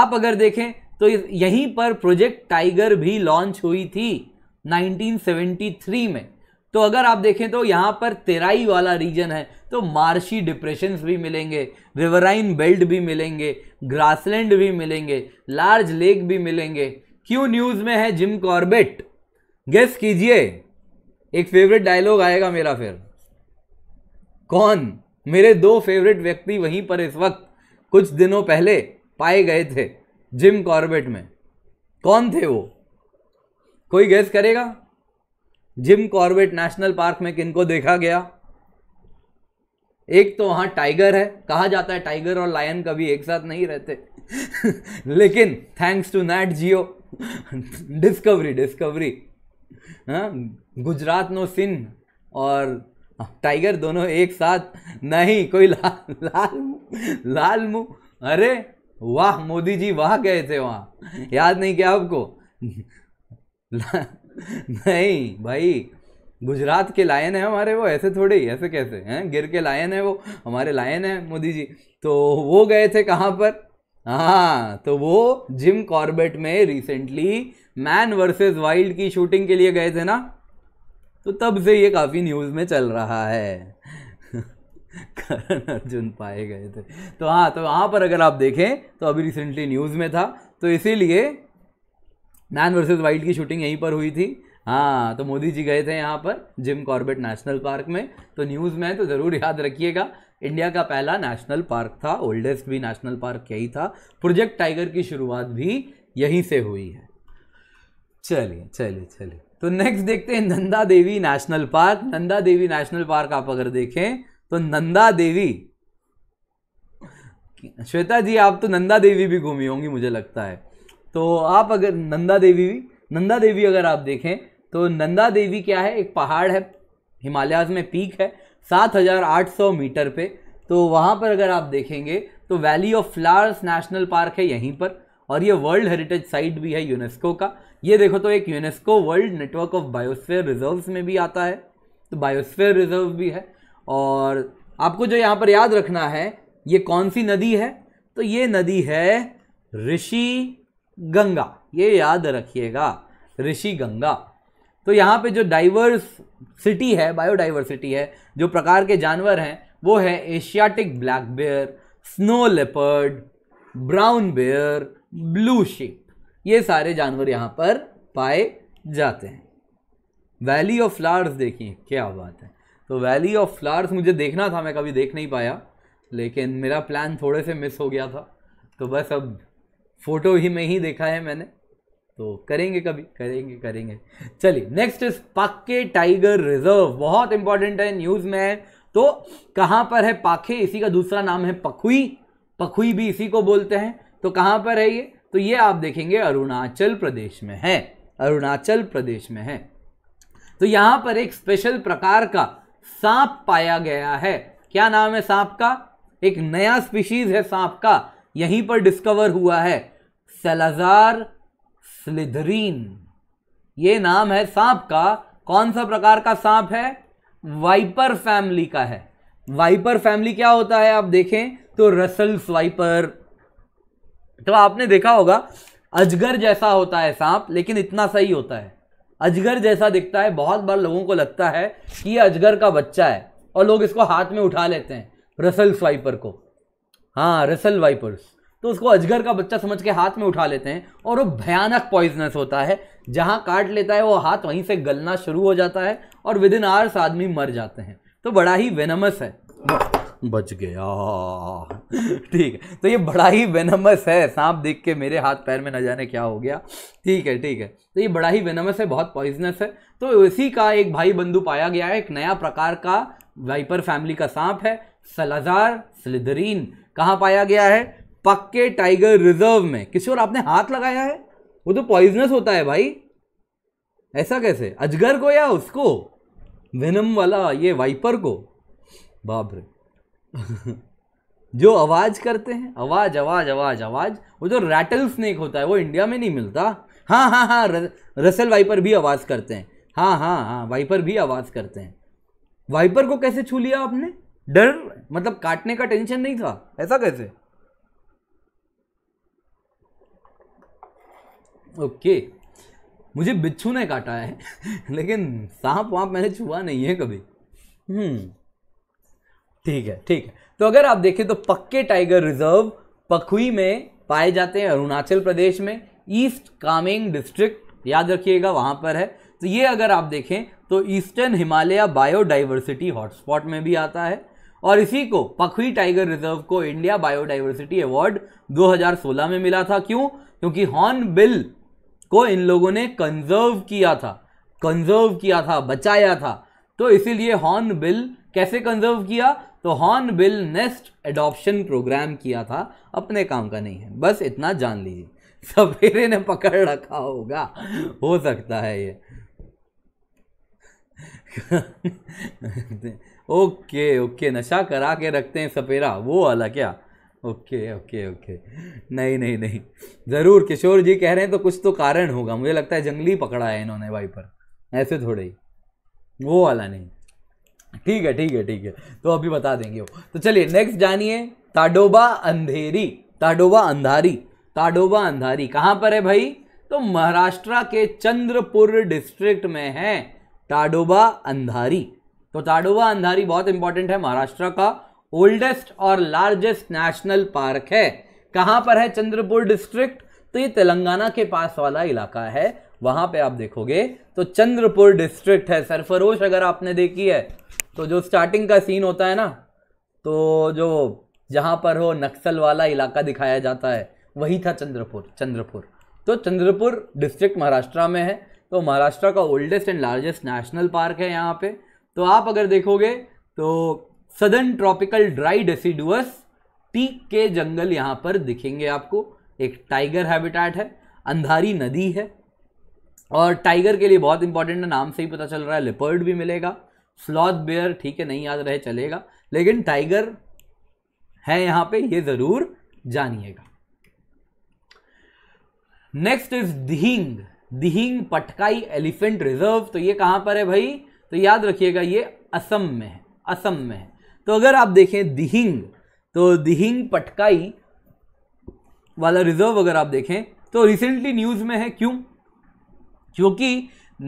आप अगर देखें तो यहीं पर प्रोजेक्ट टाइगर भी लॉन्च हुई थी 1973 में तो अगर आप देखें तो यहाँ पर तेराई वाला रीजन है तो मार्शी डिप्रेशन भी मिलेंगे रिवराइन बेल्ट भी मिलेंगे ग्रासलैंड भी मिलेंगे लार्ज लेक भी मिलेंगे क्यों न्यूज में है जिम कॉर्बेट गेस कीजिए एक फेवरेट डायलॉग आएगा मेरा फिर कौन मेरे दो फेवरेट व्यक्ति वहीं पर इस वक्त कुछ दिनों पहले पाए गए थे जिम कॉर्बेट में कौन थे वो कोई गेस करेगा जिम कॉर्बेट नेशनल पार्क में किनको देखा गया एक तो वहां टाइगर है कहा जाता है टाइगर और लायन कभी एक साथ नहीं रहते <laughs> लेकिन thanks to Nat Geo Discovery Discovery हाँ, गुजरात नो सिन और टाइगर दोनों एक साथ नहीं कोई ला, लाल लाल मुंह अरे वाह मोदी जी वाह गए थे वहां याद नहीं क्या आपको नहीं भाई गुजरात के लायन है हमारे वो ऐसे थोड़े ही ऐसे कैसे हैं गिर के लायन है वो हमारे लायन है मोदी जी तो वो गए थे कहाँ पर हाँ तो वो जिम कॉर्बेट में रिसेंटली मैन वर्सेस वाइल्ड की शूटिंग के लिए गए थे ना तो तब से ये काफ़ी न्यूज़ में चल रहा है <laughs> करण अर्जुन पाए गए थे तो हाँ तो वहां पर अगर आप देखें तो अभी रिसेंटली न्यूज़ में था तो इसीलिए मैन वर्सेस वाइल्ड की शूटिंग यहीं पर हुई थी हाँ तो मोदी जी गए थे यहाँ पर जिम कॉर्बेट नेशनल पार्क में तो न्यूज़ में तो ज़रूर याद रखिएगा इंडिया का पहला नेशनल पार्क था ओल्डेस्ट भी नेशनल पार्क यही था प्रोजेक्ट टाइगर की शुरुआत भी यहीं से हुई है चलिए चलिए चलिए तो नेक्स्ट देखते हैं Nanda Devi national park Nanda Devi national park आप अगर देखें तो नंदा देवी श्वेता जी आप तो नंदा देवी भी घूमी होंगी मुझे लगता है तो आप अगर नंदा देवी नंदा देवी अगर आप देखें तो नंदा देवी क्या है एक पहाड़ है हिमालयाज में पीक है 7,800 मीटर पे तो वहाँ पर अगर आप देखेंगे तो valley of flowers national park है यहीं पर और ये वर्ल्ड हेरिटेज साइट भी है यूनेस्को का ये देखो तो एक UNESCO world network of biosphere reserves में भी आता है तो बायोस्फेयर रिजर्व भी है और आपको जो यहाँ पर याद रखना है ये कौन सी नदी है तो ये नदी है ऋषि गंगा ये याद रखिएगा ऋषि गंगा तो यहाँ पे जो डाइवर्स सिटी है बायोडाइवर्सिटी है जो प्रकार के जानवर हैं वो है Asiatic black bear snow leopard brown bear blue sheep ये सारे जानवर यहाँ पर पाए जाते हैं वैली ऑफ फ्लावर्स देखिए क्या बात है तो वैली ऑफ फ्लावर्स मुझे देखना था मैं कभी देख नहीं पाया लेकिन मेरा प्लान थोड़े से मिस हो गया था तो बस अब फ़ोटो ही में ही देखा है मैंने तो करेंगे कभी करेंगे करेंगे चलिए next is Pakke tiger reserve बहुत इंपॉर्टेंट है न्यूज में है तो कहां पर है पाखे इसी का दूसरा नाम है पखुई पखुई भी इसी को बोलते हैं तो कहां पर है ये तो ये आप देखेंगे अरुणाचल प्रदेश में है अरुणाचल प्रदेश में है तो यहां पर एक स्पेशल प्रकार का सांप पाया गया है क्या नाम है सांप का एक नया स्पीशीज है सांप का यहीं पर डिस्कवर हुआ है सलाजार स्लिधरीन ये नाम है सांप का कौन सा प्रकार का सांप है वाइपर फैमिली का है वाइपर फैमिली क्या होता है आप देखें तो रसल स्वाइपर तो आपने देखा होगा अजगर जैसा होता है सांप लेकिन इतना सही होता है अजगर जैसा दिखता है बहुत बार लोगों को लगता है कि ये अजगर का बच्चा है और लोग इसको हाथ में उठा लेते हैं रसल स्वाइपर को हाँ रसल वाइपर्स तो उसको अजगर का बच्चा समझ के हाथ में उठा लेते हैं और वो भयानक पॉइजनस होता है जहाँ काट लेता है वो हाथ वहीं से गलना शुरू हो जाता है और विद इन आवर्स आदमी मर जाते हैं तो बड़ा ही वेनमस है बच गया ठीक है तो ये बड़ा ही वेनमस है सांप देख के मेरे हाथ पैर में न जाने क्या हो गया ठीक है ठीक है तो ये बड़ा ही वेनमस है बहुत पॉइजनस है तो इसी का एक भाई बंधु पाया गया है एक नया प्रकार का वाइपर फैमिली का सांप है सलाजार स्लिदरीन कहाँ पाया गया है पक्के टाइगर रिजर्व में किसी और आपने हाथ लगाया है वो तो पॉइजनस होता है भाई ऐसा कैसे अजगर को या उसको विनम वाला ये वाइपर को बाबरे <laughs> जो आवाज़ करते हैं आवाज़ आवाज़ आवाज़ आवाज़ वो जो रैटल स्नेक होता है वो इंडिया में नहीं मिलता हाँ हाँ हाँ र, रसल वाइपर भी आवाज़ करते हैं हाँ हाँ हाँ वाइपर भी आवाज़ करते हैं वाइपर को कैसे छू लिया आपने डर मतलब काटने का टेंशन नहीं था ऐसा कैसे ओके मुझे बिच्छू ने काटा है <laughs> लेकिन सांप वाप मैंने छुआ नहीं है कभी हम्म। ठीक है ठीक है तो अगर आप देखें तो पक्के टाइगर रिजर्व पखुई में पाए जाते हैं अरुणाचल प्रदेश में ईस्ट कामेंग डिस्ट्रिक्ट याद रखिएगा वहां पर है तो ये अगर आप देखें तो ईस्टर्न हिमालय बायोडाइवर्सिटी हॉटस्पॉट में भी आता है और इसी को पखुई टाइगर रिजर्व को इंडिया बायोडाइवर्सिटी अवार्ड 2016 में मिला था क्यों क्योंकि हॉर्न बिल को इन लोगों ने कंजर्व किया था कंजर्व किया था बचाया था तो इसीलिए हॉर्न बिल कैसे कंजर्व किया तो hornbill nest adoption programme किया था अपने काम का नहीं है बस इतना जान लीजिए सवेरे ने पकड़ रखा होगा हो सकता है ये <laughs> ओके ओके नशा करा के रखते हैं सपेरा वो वाला क्या ओके ओके ओके नहीं नहीं नहीं ज़रूर किशोर जी कह रहे हैं तो कुछ तो कारण होगा मुझे लगता है जंगली पकड़ा है इन्होंने वाइपर ऐसे थोड़े ही वो वाला नहीं ठीक है ठीक है ठीक है तो अभी बता देंगे वो तो चलिए नेक्स्ट जानिए ताडोबा अंधेरी ताडोबा अंधारी ताडोबा अंधारी कहाँ पर है भाई तो महाराष्ट्र के चंद्रपुर डिस्ट्रिक्ट में है ताडोबा अंधारी तो ताडोबा अंधारी बहुत इंपॉर्टेंट है महाराष्ट्र का ओल्डेस्ट और लार्जेस्ट नेशनल पार्क है कहाँ पर है चंद्रपुर डिस्ट्रिक्ट तो ये तेलंगाना के पास वाला इलाका है वहां पे आप देखोगे तो चंद्रपुर डिस्ट्रिक्ट है सरफरोश अगर आपने देखी है तो जो स्टार्टिंग का सीन होता है ना तो जो जहां पर हो नक्सल वाला इलाका दिखाया जाता है वही था चंद्रपुर चंद्रपुर तो चंद्रपुर डिस्ट्रिक्ट महाराष्ट्र में है तो महाराष्ट्र का oldest and largest national park है यहाँ पे तो आप अगर देखोगे तो southern tropical dry deciduous teak के जंगल यहां पर दिखेंगे आपको एक टाइगर हैबिटेट है अंधारी नदी है और टाइगर के लिए बहुत इंपॉर्टेंट है नाम से ही पता चल रहा है लिपर्ड भी मिलेगा स्लॉथ बेयर ठीक है नहीं याद रहे चलेगा लेकिन टाइगर है यहां पे ये ज़रूर जानिएगा next is Dihing Dihing Patkai elephant reserve तो ये कहां पर है भाई तो याद रखिएगा ये असम में है असम में है तो अगर आप देखें दिहिंग तो दिहिंग पटकाई वाला रिजर्व अगर आप देखें तो रिसेंटली न्यूज़ में है क्यों क्योंकि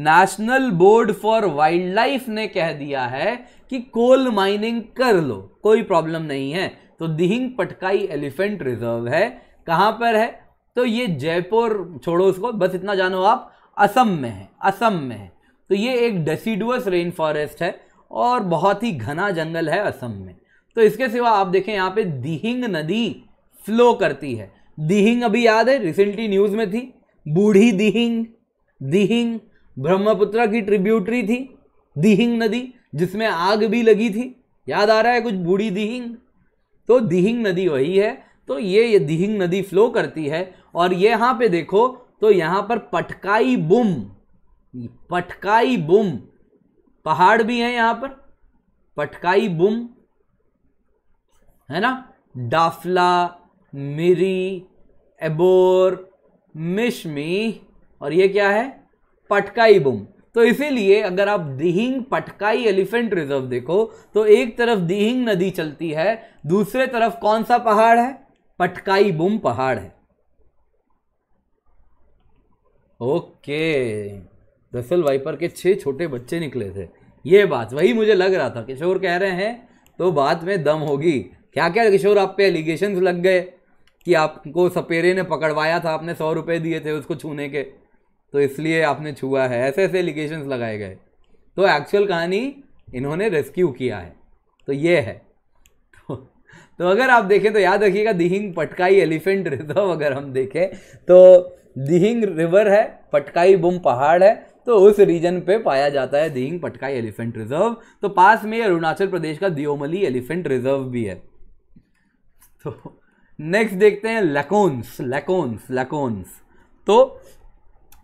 national board for wildlife ने कह दिया है कि कोल माइनिंग कर लो कोई प्रॉब्लम नहीं है तो दिहिंग पटकाई एलिफेंट रिजर्व है कहां पर है तो ये जयपुर छोड़ो उसको बस इतना जानो आप असम में है असम में है तो ये एक डेसीडुअस रेन फॉरेस्ट है और बहुत ही घना जंगल है असम में तो इसके सिवा आप देखें यहाँ पे दिहिंग नदी फ्लो करती है दिहिंग अभी याद है रिसेंटली न्यूज़ में थी बूढ़ी दिहिंग दिहिंग ब्रह्मपुत्र की ट्रिब्यूटरी थी दिहिंग नदी जिसमें आग भी लगी थी याद आ रहा है कुछ बूढ़ी दिहिंग तो दिहिंग नदी वही है तो ये ये दिहिंग नदी फ्लो करती है और ये यहाँ पे देखो तो यहाँ पर पटकाई बुम पटकाई बुम पहाड़ भी हैं यहां पर पटकाई बुम है ना डाफला मिरी एबोर मिशमी और ये क्या है पटकाई बुम तो इसीलिए अगर आप दिहिंग पटकाई एलिफेंट रिजर्व देखो तो एक तरफ दिहिंग नदी चलती है दूसरे तरफ कौन सा पहाड़ है पटकाई बुम पहाड़ है ओके दरअसल वाइपर के छः छोटे बच्चे निकले थे ये बात वही मुझे लग रहा था किशोर कह रहे हैं तो बात में दम होगी क्या क्या किशोर आप पे एलिगेशन लग गए कि आपको सपेरे ने पकड़वाया था आपने सौ रुपये दिए थे उसको छूने के तो इसलिए आपने छुआ है ऐसे ऐसे एलिगेशन लगाए गए तो एक्चुअल कहानी इन्होंने रेस्क्यू किया है तो ये है तो, तो अगर आप देखें तो याद रखिएगा दिहिंग पटकाई एलिफेंट रिजर्व अगर हम देखें तो दिहिंग रिवर है पटकाई बुम पहाड़ है तो उस रीजन पे पाया जाता है दिंग पटकाई एलिफेंट रिजर्व तो पास में अरुणाचल प्रदेश का दियोमली एलिफेंट रिजर्व भी है तो नेक्स्ट देखते हैं लेकोन्स लेकोन्स लेकोन्स तो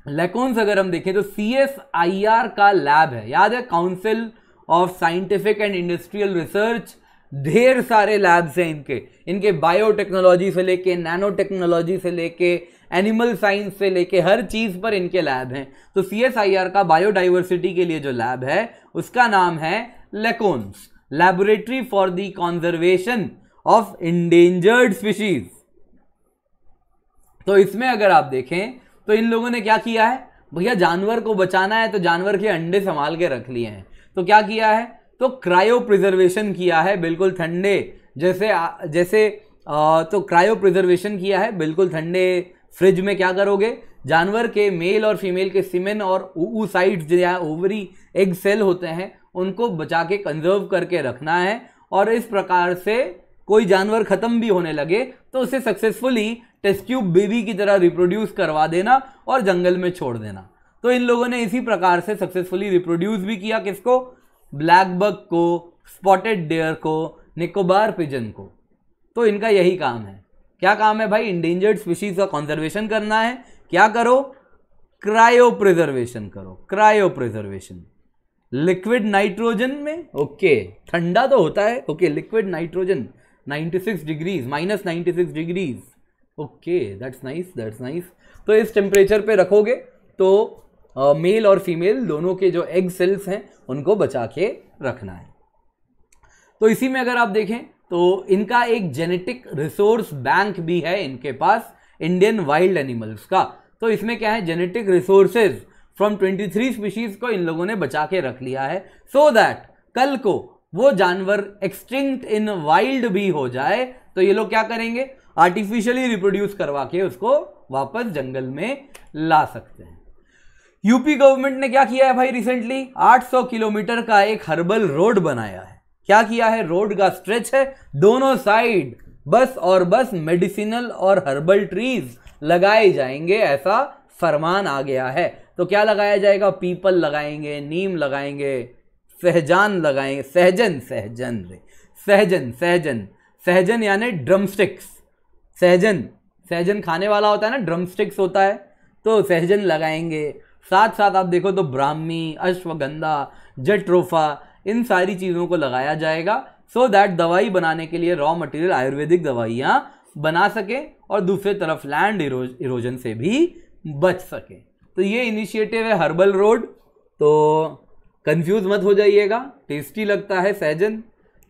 लेकोन्स अगर हम देखें तो सी का लैब है याद है council of scientific and industrial research ढेर सारे लैब्स हैं इनके इनके बायोटेक्नोलॉजी से लेके नैनो टेक्नोलॉजी से लेके एनिमल साइंस से लेके हर चीज़ पर इनके लैब हैं तो सी का बायोडाइवर्सिटी के लिए जो लैब है उसका नाम है LaCONES laboratory for the conservation of endangered species तो इसमें अगर आप देखें तो इन लोगों ने क्या किया है भैया जानवर को बचाना है तो जानवर के अंडे संभाल के रख लिए हैं तो क्या किया है तो क्रायो प्रिजर्वेशन किया है बिल्कुल ठंडे जैसे जैसे आ, तो क्रायो प्रिजर्वेशन किया है बिल्कुल ठंडे फ्रिज में क्या करोगे जानवर के मेल और फीमेल के सिमेन और ऊसाइड या ओवरी एग सेल होते हैं उनको बचा के कंजर्व करके रखना है और इस प्रकार से कोई जानवर ख़त्म भी होने लगे तो उसे सक्सेसफुली टेस्ट्यूब बेबी की तरह रिप्रोड्यूस करवा देना और जंगल में छोड़ देना तो इन लोगों ने इसी प्रकार से सक्सेसफुली रिप्रोड्यूस भी किया किसको ब्लैक बग को स्पॉटेड डेयर को निकोबार पिजन को तो इनका यही काम है क्या काम है भाई इंडेंजर्ड स्पीशीज का कॉन्जर्वेशन करना है क्या करो क्रायो प्रिजर्वेशन करो क्रायो प्रिजर्वेशन लिक्विड नाइट्रोजन में ओके ठंडा तो होता है okay liquid nitrogen six degrees minus six degrees okay that's nice that's nice तो इस टेम्परेचर पे रखोगे तो मेल और फीमेल दोनों के जो एग सेल्स हैं उनको बचा के रखना है तो इसी में अगर आप देखें तो इनका एक जेनेटिक रिसोर्स बैंक भी है इनके पास इंडियन वाइल्ड एनिमल्स का तो इसमें क्या है जेनेटिक रिसोर्सेज फ्रॉम 23 स्पीशीज को इन लोगों ने बचा के रख लिया है सो so दैट कल को वो जानवर एक्सटिंक्ट इन वाइल्ड भी हो जाए तो ये लोग क्या करेंगे आर्टिफिशियली रिप्रोड्यूस करवा के उसको वापस जंगल में ला सकते हैं यूपी गवर्नमेंट ने क्या किया है भाई रिसेंटली 800 किलोमीटर का एक हर्बल रोड बनाया है क्या किया है रोड का स्ट्रेच है दोनों साइड बस और बस मेडिसिनल और हर्बल ट्रीज लगाए जाएंगे ऐसा फरमान आ गया है तो क्या लगाया जाएगा पीपल लगाएंगे नीम लगाएंगे सहजान लगाएंगे सहजन सहजन रे सहजन सहजन सहजन यानी ड्रमस्टिक्स सहजन सहजन खाने वाला होता है ना ड्रमस्टिक्स होता है तो सहजन लगाएंगे साथ साथ आप देखो तो ब्राह्मी अश्वगंधा जट्रोफा इन सारी चीज़ों को लगाया जाएगा सो so दैट दवाई बनाने के लिए रॉ मटेरियल आयुर्वेदिक दवाइयाँ बना सके और दूसरे तरफ लैंड इरोजन से भी बच सके तो ये इनिशिएटिव है हर्बल रोड तो कंफ्यूज मत हो जाइएगा टेस्टी लगता है सैजन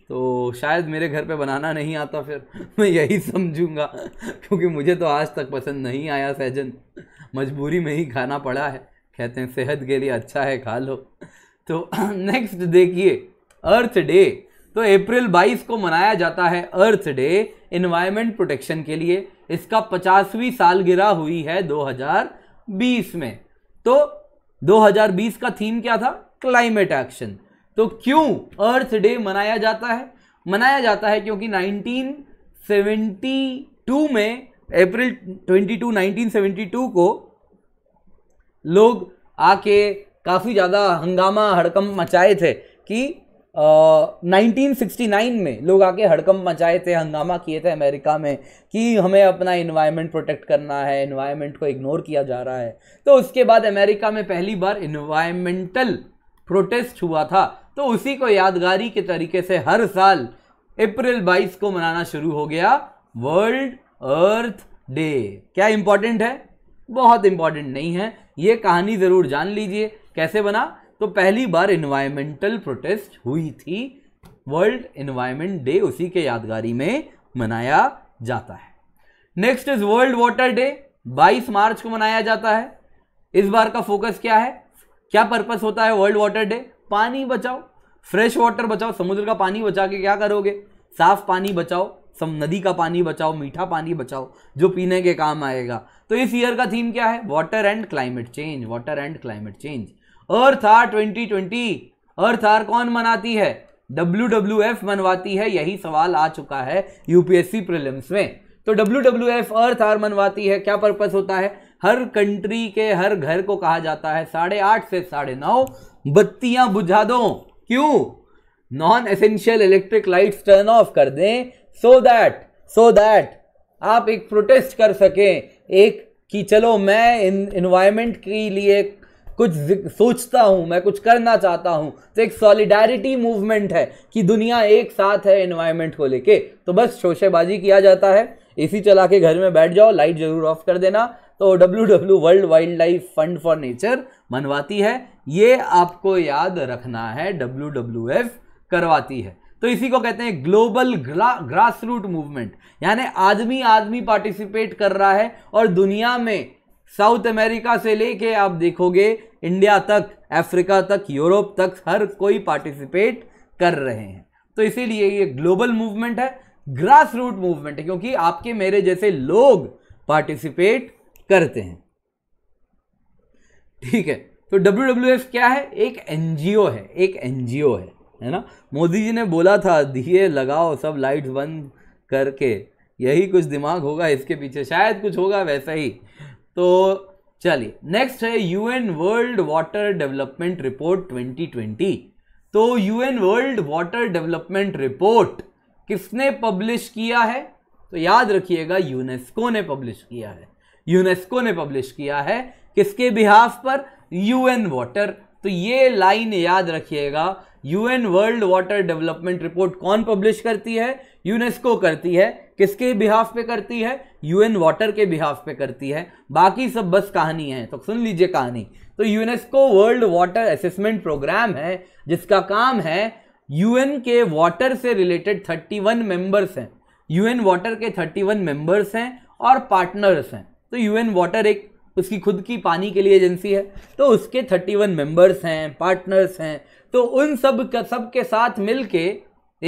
तो शायद मेरे घर पे बनाना नहीं आता फिर <laughs> मैं यही समझूंगा क्योंकि मुझे तो आज तक पसंद नहीं आया सैजन मजबूरी में ही खाना पड़ा है कहते हैं सेहत के लिए अच्छा है खा लो तो नेक्स्ट <clears throat> देखिए अर्थ डे तो अप्रैल 22 को मनाया जाता है अर्थ डे इन्वायरमेंट प्रोटेक्शन के लिए इसका पचासवीं सालगिरह हुई है 2020 में तो 2020 का थीम क्या था क्लाइमेट एक्शन तो क्यों अर्थ डे मनाया जाता है मनाया जाता है क्योंकि 1972 में अप्रैल 22 1972 को लोग आके काफ़ी ज़्यादा हंगामा हड़कम मचाए थे कि नाइनटीन सिक्सटी नाइन में लोग आके हड़कम मचाए थे हंगामा किए थे अमेरिका में कि हमें अपना इन्वायरमेंट प्रोटेक्ट करना है इन्वायरमेंट को इग्नोर किया जा रहा है तो उसके बाद अमेरिका में पहली बार इन्वायरमेंटल प्रोटेस्ट हुआ था तो उसी को यादगारी के तरीके से हर साल अप्रैल 22 को मनाना शुरू हो गया वर्ल्ड अर्थ डे क्या इंपॉर्टेंट है बहुत इंपॉर्टेंट नहीं है ये कहानी ज़रूर जान लीजिए कैसे बना तो पहली बार इन्वायरमेंटल प्रोटेस्ट हुई थी वर्ल्ड इन्वायरमेंट डे उसी के यादगारी में मनाया जाता है next is world water day 22 मार्च को मनाया जाता है इस बार का फोकस क्या है क्या पर्पस होता है वर्ल्ड वाटर डे पानी बचाओ फ्रेश वाटर बचाओ समुद्र का पानी बचा के क्या करोगे साफ पानी बचाओ सम नदी का पानी बचाओ मीठा पानी बचाओ जो पीने के काम आएगा तो इस ईयर का थीम क्या है water and climate change water and climate change earth hour 2020 earth hour कौन मनाती है डब्ल्यू डब्ल्यू एफ मनवाती है यही सवाल आ चुका है यूपीएससी प्रिलिम्स में तो W W F earth hour मनवाती है क्या पर्पस होता है हर कंट्री के हर घर को कहा जाता है साढ़े आठ से साढ़े नौ बत्तियां बुझा दो क्यों non essential electric lights turn off कर दें सो दैट सो दैट आप एक प्रोटेस्ट कर सकें एक कि चलो मैं इन इन्वायरमेंट के लिए कुछ सोचता हूँ मैं कुछ करना चाहता हूँ तो एक सॉलिडारिटी मूवमेंट है कि दुनिया एक साथ है इन्वायरमेंट को लेके तो बस शोशेबाजी किया जाता है एसी चला के घर में बैठ जाओ लाइट जरूर ऑफ कर देना तो W W world wildlife fund for nature मनवाती है ये आपको याद रखना है डब्ल्यू डब्ल्यू एफ करवाती है तो इसी को कहते हैं ग्लोबल ग्रा, ग्रास रूट मूवमेंट यानी आदमी आदमी पार्टिसिपेट कर रहा है और दुनिया में साउथ अमेरिका से लेके आप देखोगे इंडिया तक अफ्रीका तक यूरोप तक हर कोई पार्टिसिपेट कर रहे हैं तो इसीलिए ये ग्लोबल मूवमेंट है ग्रास रूट मूवमेंट है क्योंकि आपके मेरे जैसे लोग पार्टिसिपेट करते हैं ठीक है तो डब्ल्यू क्या है एक एनजीओ है एक एनजीओ है है ना मोदी जी ने बोला था दिए लगाओ सब लाइट्स बंद करके यही कुछ दिमाग होगा इसके पीछे शायद कुछ होगा वैसा ही तो चलिए नेक्स्ट है UN world water development report 2020 तो UN world water development report किसने पब्लिश किया है तो याद रखिएगा यूनेस्को ने पब्लिश किया है यूनेस्को ने पब्लिश किया है किसके बिहाफ पर यूएन वाटर तो ये लाइन याद रखिएगा UN world water development report कौन पब्लिश करती है यूनेस्को करती है किसके बिहाफ पे करती है यूएन वाटर के बिहाफ पे करती है बाकी सब बस कहानी है तो सुन लीजिए कहानी तो UNESCO world water assessment programme है जिसका काम है यूएन के वाटर से रिलेटेड 31 मेंबर्स हैं यूएन वाटर के 31 मेंबर्स हैं और पार्टनर्स हैं तो यूएन वाटर एक उसकी खुद की पानी के लिए एजेंसी है तो उसके 31 मेंबर्स हैं पार्टनर्स हैं तो उन सब सब के साथ मिलके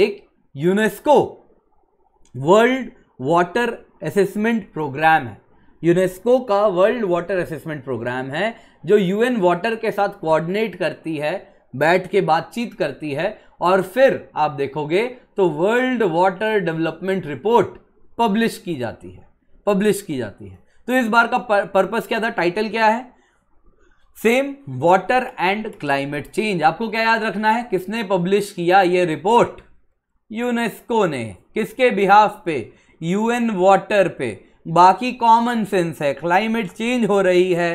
एक UNESCO world water assessment programme है यूनेस्को का वर्ल्ड वाटर असेसमेंट प्रोग्राम है जो यूएन वाटर के साथ कोऑर्डिनेट करती है बैठ के बातचीत करती है और फिर आप देखोगे तो world water development report publish की जाती है पब्लिश की जाती है तो इस बार का पर्पस क्या था टाइटल क्या है same water and climate change आपको क्या याद रखना है किसने पब्लिश किया ये रिपोर्ट यूनेस्को ने किसके बिहाफ पे यूएन वाटर पे बाकी कॉमन सेंस है क्लाइमेट चेंज हो रही है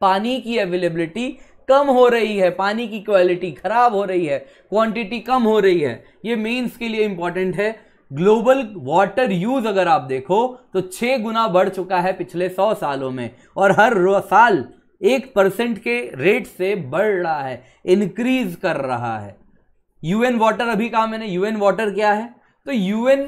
पानी की अवेलेबिलिटी कम हो रही है पानी की क्वालिटी खराब हो रही है क्वांटिटी कम हो रही है ये मेंस के लिए इंपॉर्टेंट है ग्लोबल वाटर यूज अगर आप देखो तो छः गुना बढ़ चुका है पिछले सौ सालों में और हर साल एक परसेंट के रेट से बढ़ रहा है इंक्रीज कर रहा है यूएन वाटर अभी कहा मैंने यूएन वाटर क्या है तो यूएन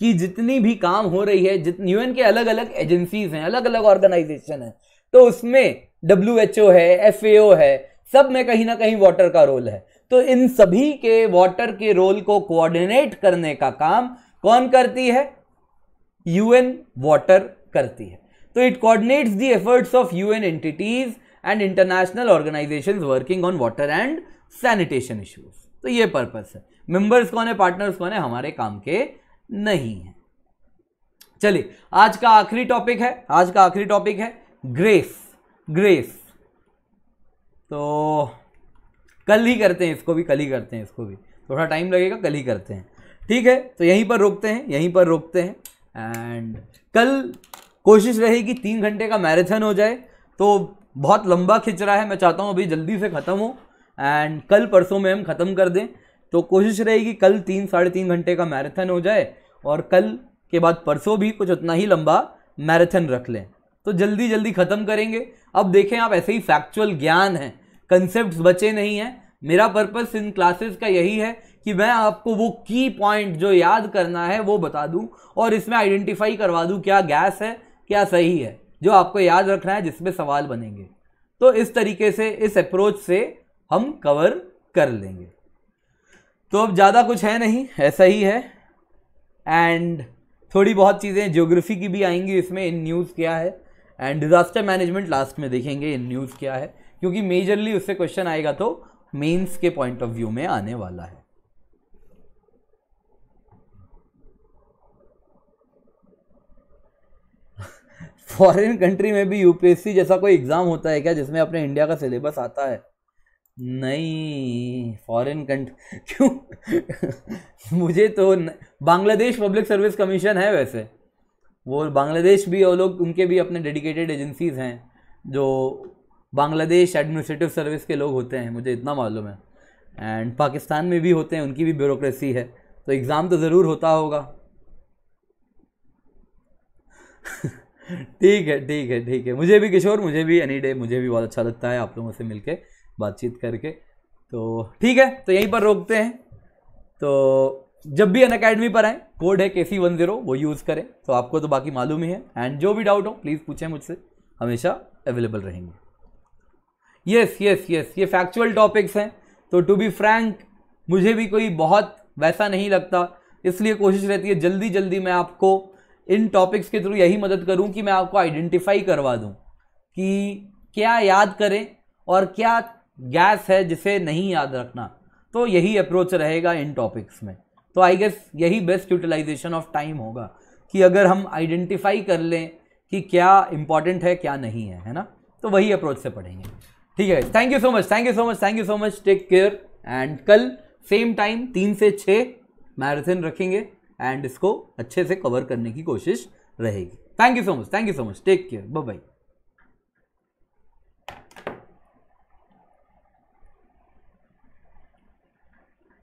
की जितनी भी काम हो रही है जितनी यूएन के अलग अलग एजेंसीज हैं अलग अलग ऑर्गेनाइजेशन है तो उसमें डब्ल्यू एच ओ है एफ ए ओ है सब में कहीं ना कहीं वाटर का रोल है तो इन सभी के वाटर के रोल को कोऑर्डिनेट करने का काम कौन करती है यूएन वाटर करती है तो it coordinates the efforts of UN entities and international organisations working on water and sanitation issues तो ये पर्पस है मेंबर्स कौन है पार्टनर्स कौन है हमारे काम के नहीं है चलिए आज का आखिरी टॉपिक है आज का आखिरी टॉपिक है ग्रेस ग्रेस तो कल ही करते हैं इसको भी कल ही करते हैं इसको भी थोड़ा टाइम लगेगा कल ही करते हैं ठीक है तो यहीं पर रोकते हैं यहीं पर रोकते हैं एंड कल कोशिश रहेगी तीन घंटे का मैराथन हो जाए तो बहुत लंबा खिंच रहा है मैं चाहता हूँ अभी जल्दी से ख़त्म हो एंड कल परसों में हम ख़त्म कर दें तो कोशिश रहेगी कल तीन साढ़े तीन घंटे का मैराथन हो जाए और कल के बाद परसों भी कुछ उतना ही लंबा मैराथन रख लें तो जल्दी जल्दी ख़त्म करेंगे अब देखें आप ऐसे ही फैक्चुअल ज्ञान हैं कंसेप्ट बचे नहीं हैं मेरा पर्पस इन क्लासेस का यही है कि मैं आपको वो की पॉइंट जो याद करना है वो बता दूं और इसमें आइडेंटिफाई करवा दूं क्या गैस है क्या सही है जो आपको याद रखना है जिसमें सवाल बनेंगे तो इस तरीके से इस अप्रोच से हम कवर कर लेंगे तो अब ज़्यादा कुछ है नहीं ऐसा ही है एंड थोड़ी बहुत चीज़ें ज्योग्राफी की भी आएंगी इसमें इन न्यूज़ क्या है एंड डिज़ास्टर मैनेजमेंट लास्ट में देखेंगे इन न्यूज़ क्या है क्योंकि मेजरली उससे क्वेश्चन आएगा तो मेंस के पॉइंट ऑफ व्यू में आने वाला है फॉरेन <laughs> कंट्री में भी यूपीएससी जैसा कोई एग्ज़ाम होता है क्या जिसमें अपने इंडिया का सिलेबस आता है नहीं फॉरेन कंट्री <laughs> क्यों मुझे तो बांग्लादेश पब्लिक सर्विस कमीशन है वैसे वो बांग्लादेश भी और लोग उनके भी अपने डेडिकेटेड एजेंसीज हैं जो बांग्लादेश एडमिनिस्ट्रेटिव सर्विस के लोग होते हैं मुझे इतना मालूम है एंड पाकिस्तान में भी होते हैं उनकी भी ब्यूरोक्रेसी है तो एग्ज़ाम तो ज़रूर होता होगा <laughs> ठीक है ठीक है ठीक है मुझे भी किशोर मुझे भी एनी डे मुझे भी बहुत अच्छा लगता है आप लोगों से मिलके बातचीत करके तो ठीक है तो यहीं पर रोकते हैं तो जब भी अन अकेडमी पर आएँ कोड है के सी वन ज़ीरो वो यूज़ करें तो आपको तो बाकी मालूम ही है एंड जो भी डाउट हो प्लीज़ पूछें मुझसे हमेशा अवेलेबल रहेंगे यस यस यस ये फैक्चुअल टॉपिक्स हैं तो टू बी फ्रैंक मुझे भी कोई बहुत वैसा नहीं लगता इसलिए कोशिश रहती है जल्दी जल्दी मैं आपको इन टॉपिक्स के थ्रू यही मदद करूं कि मैं आपको आइडेंटिफाई करवा दूं कि क्या याद करें और क्या गैस है जिसे नहीं याद रखना तो यही अप्रोच रहेगा इन टॉपिक्स में तो आई गेस यही बेस्ट यूटिलाइजेशन ऑफ टाइम होगा कि अगर हम आइडेंटिफाई कर लें कि क्या इंपॉर्टेंट है क्या नहीं है है ना तो वही अप्रोच से पढ़ेंगे ठीक है thank you so much thank you so much thank you so much take care and कल सेम टाइम तीन से छः मैराथन रखेंगे एंड इसको अच्छे से कवर करने की कोशिश रहेगी thank you so much thank you so much take care bye bye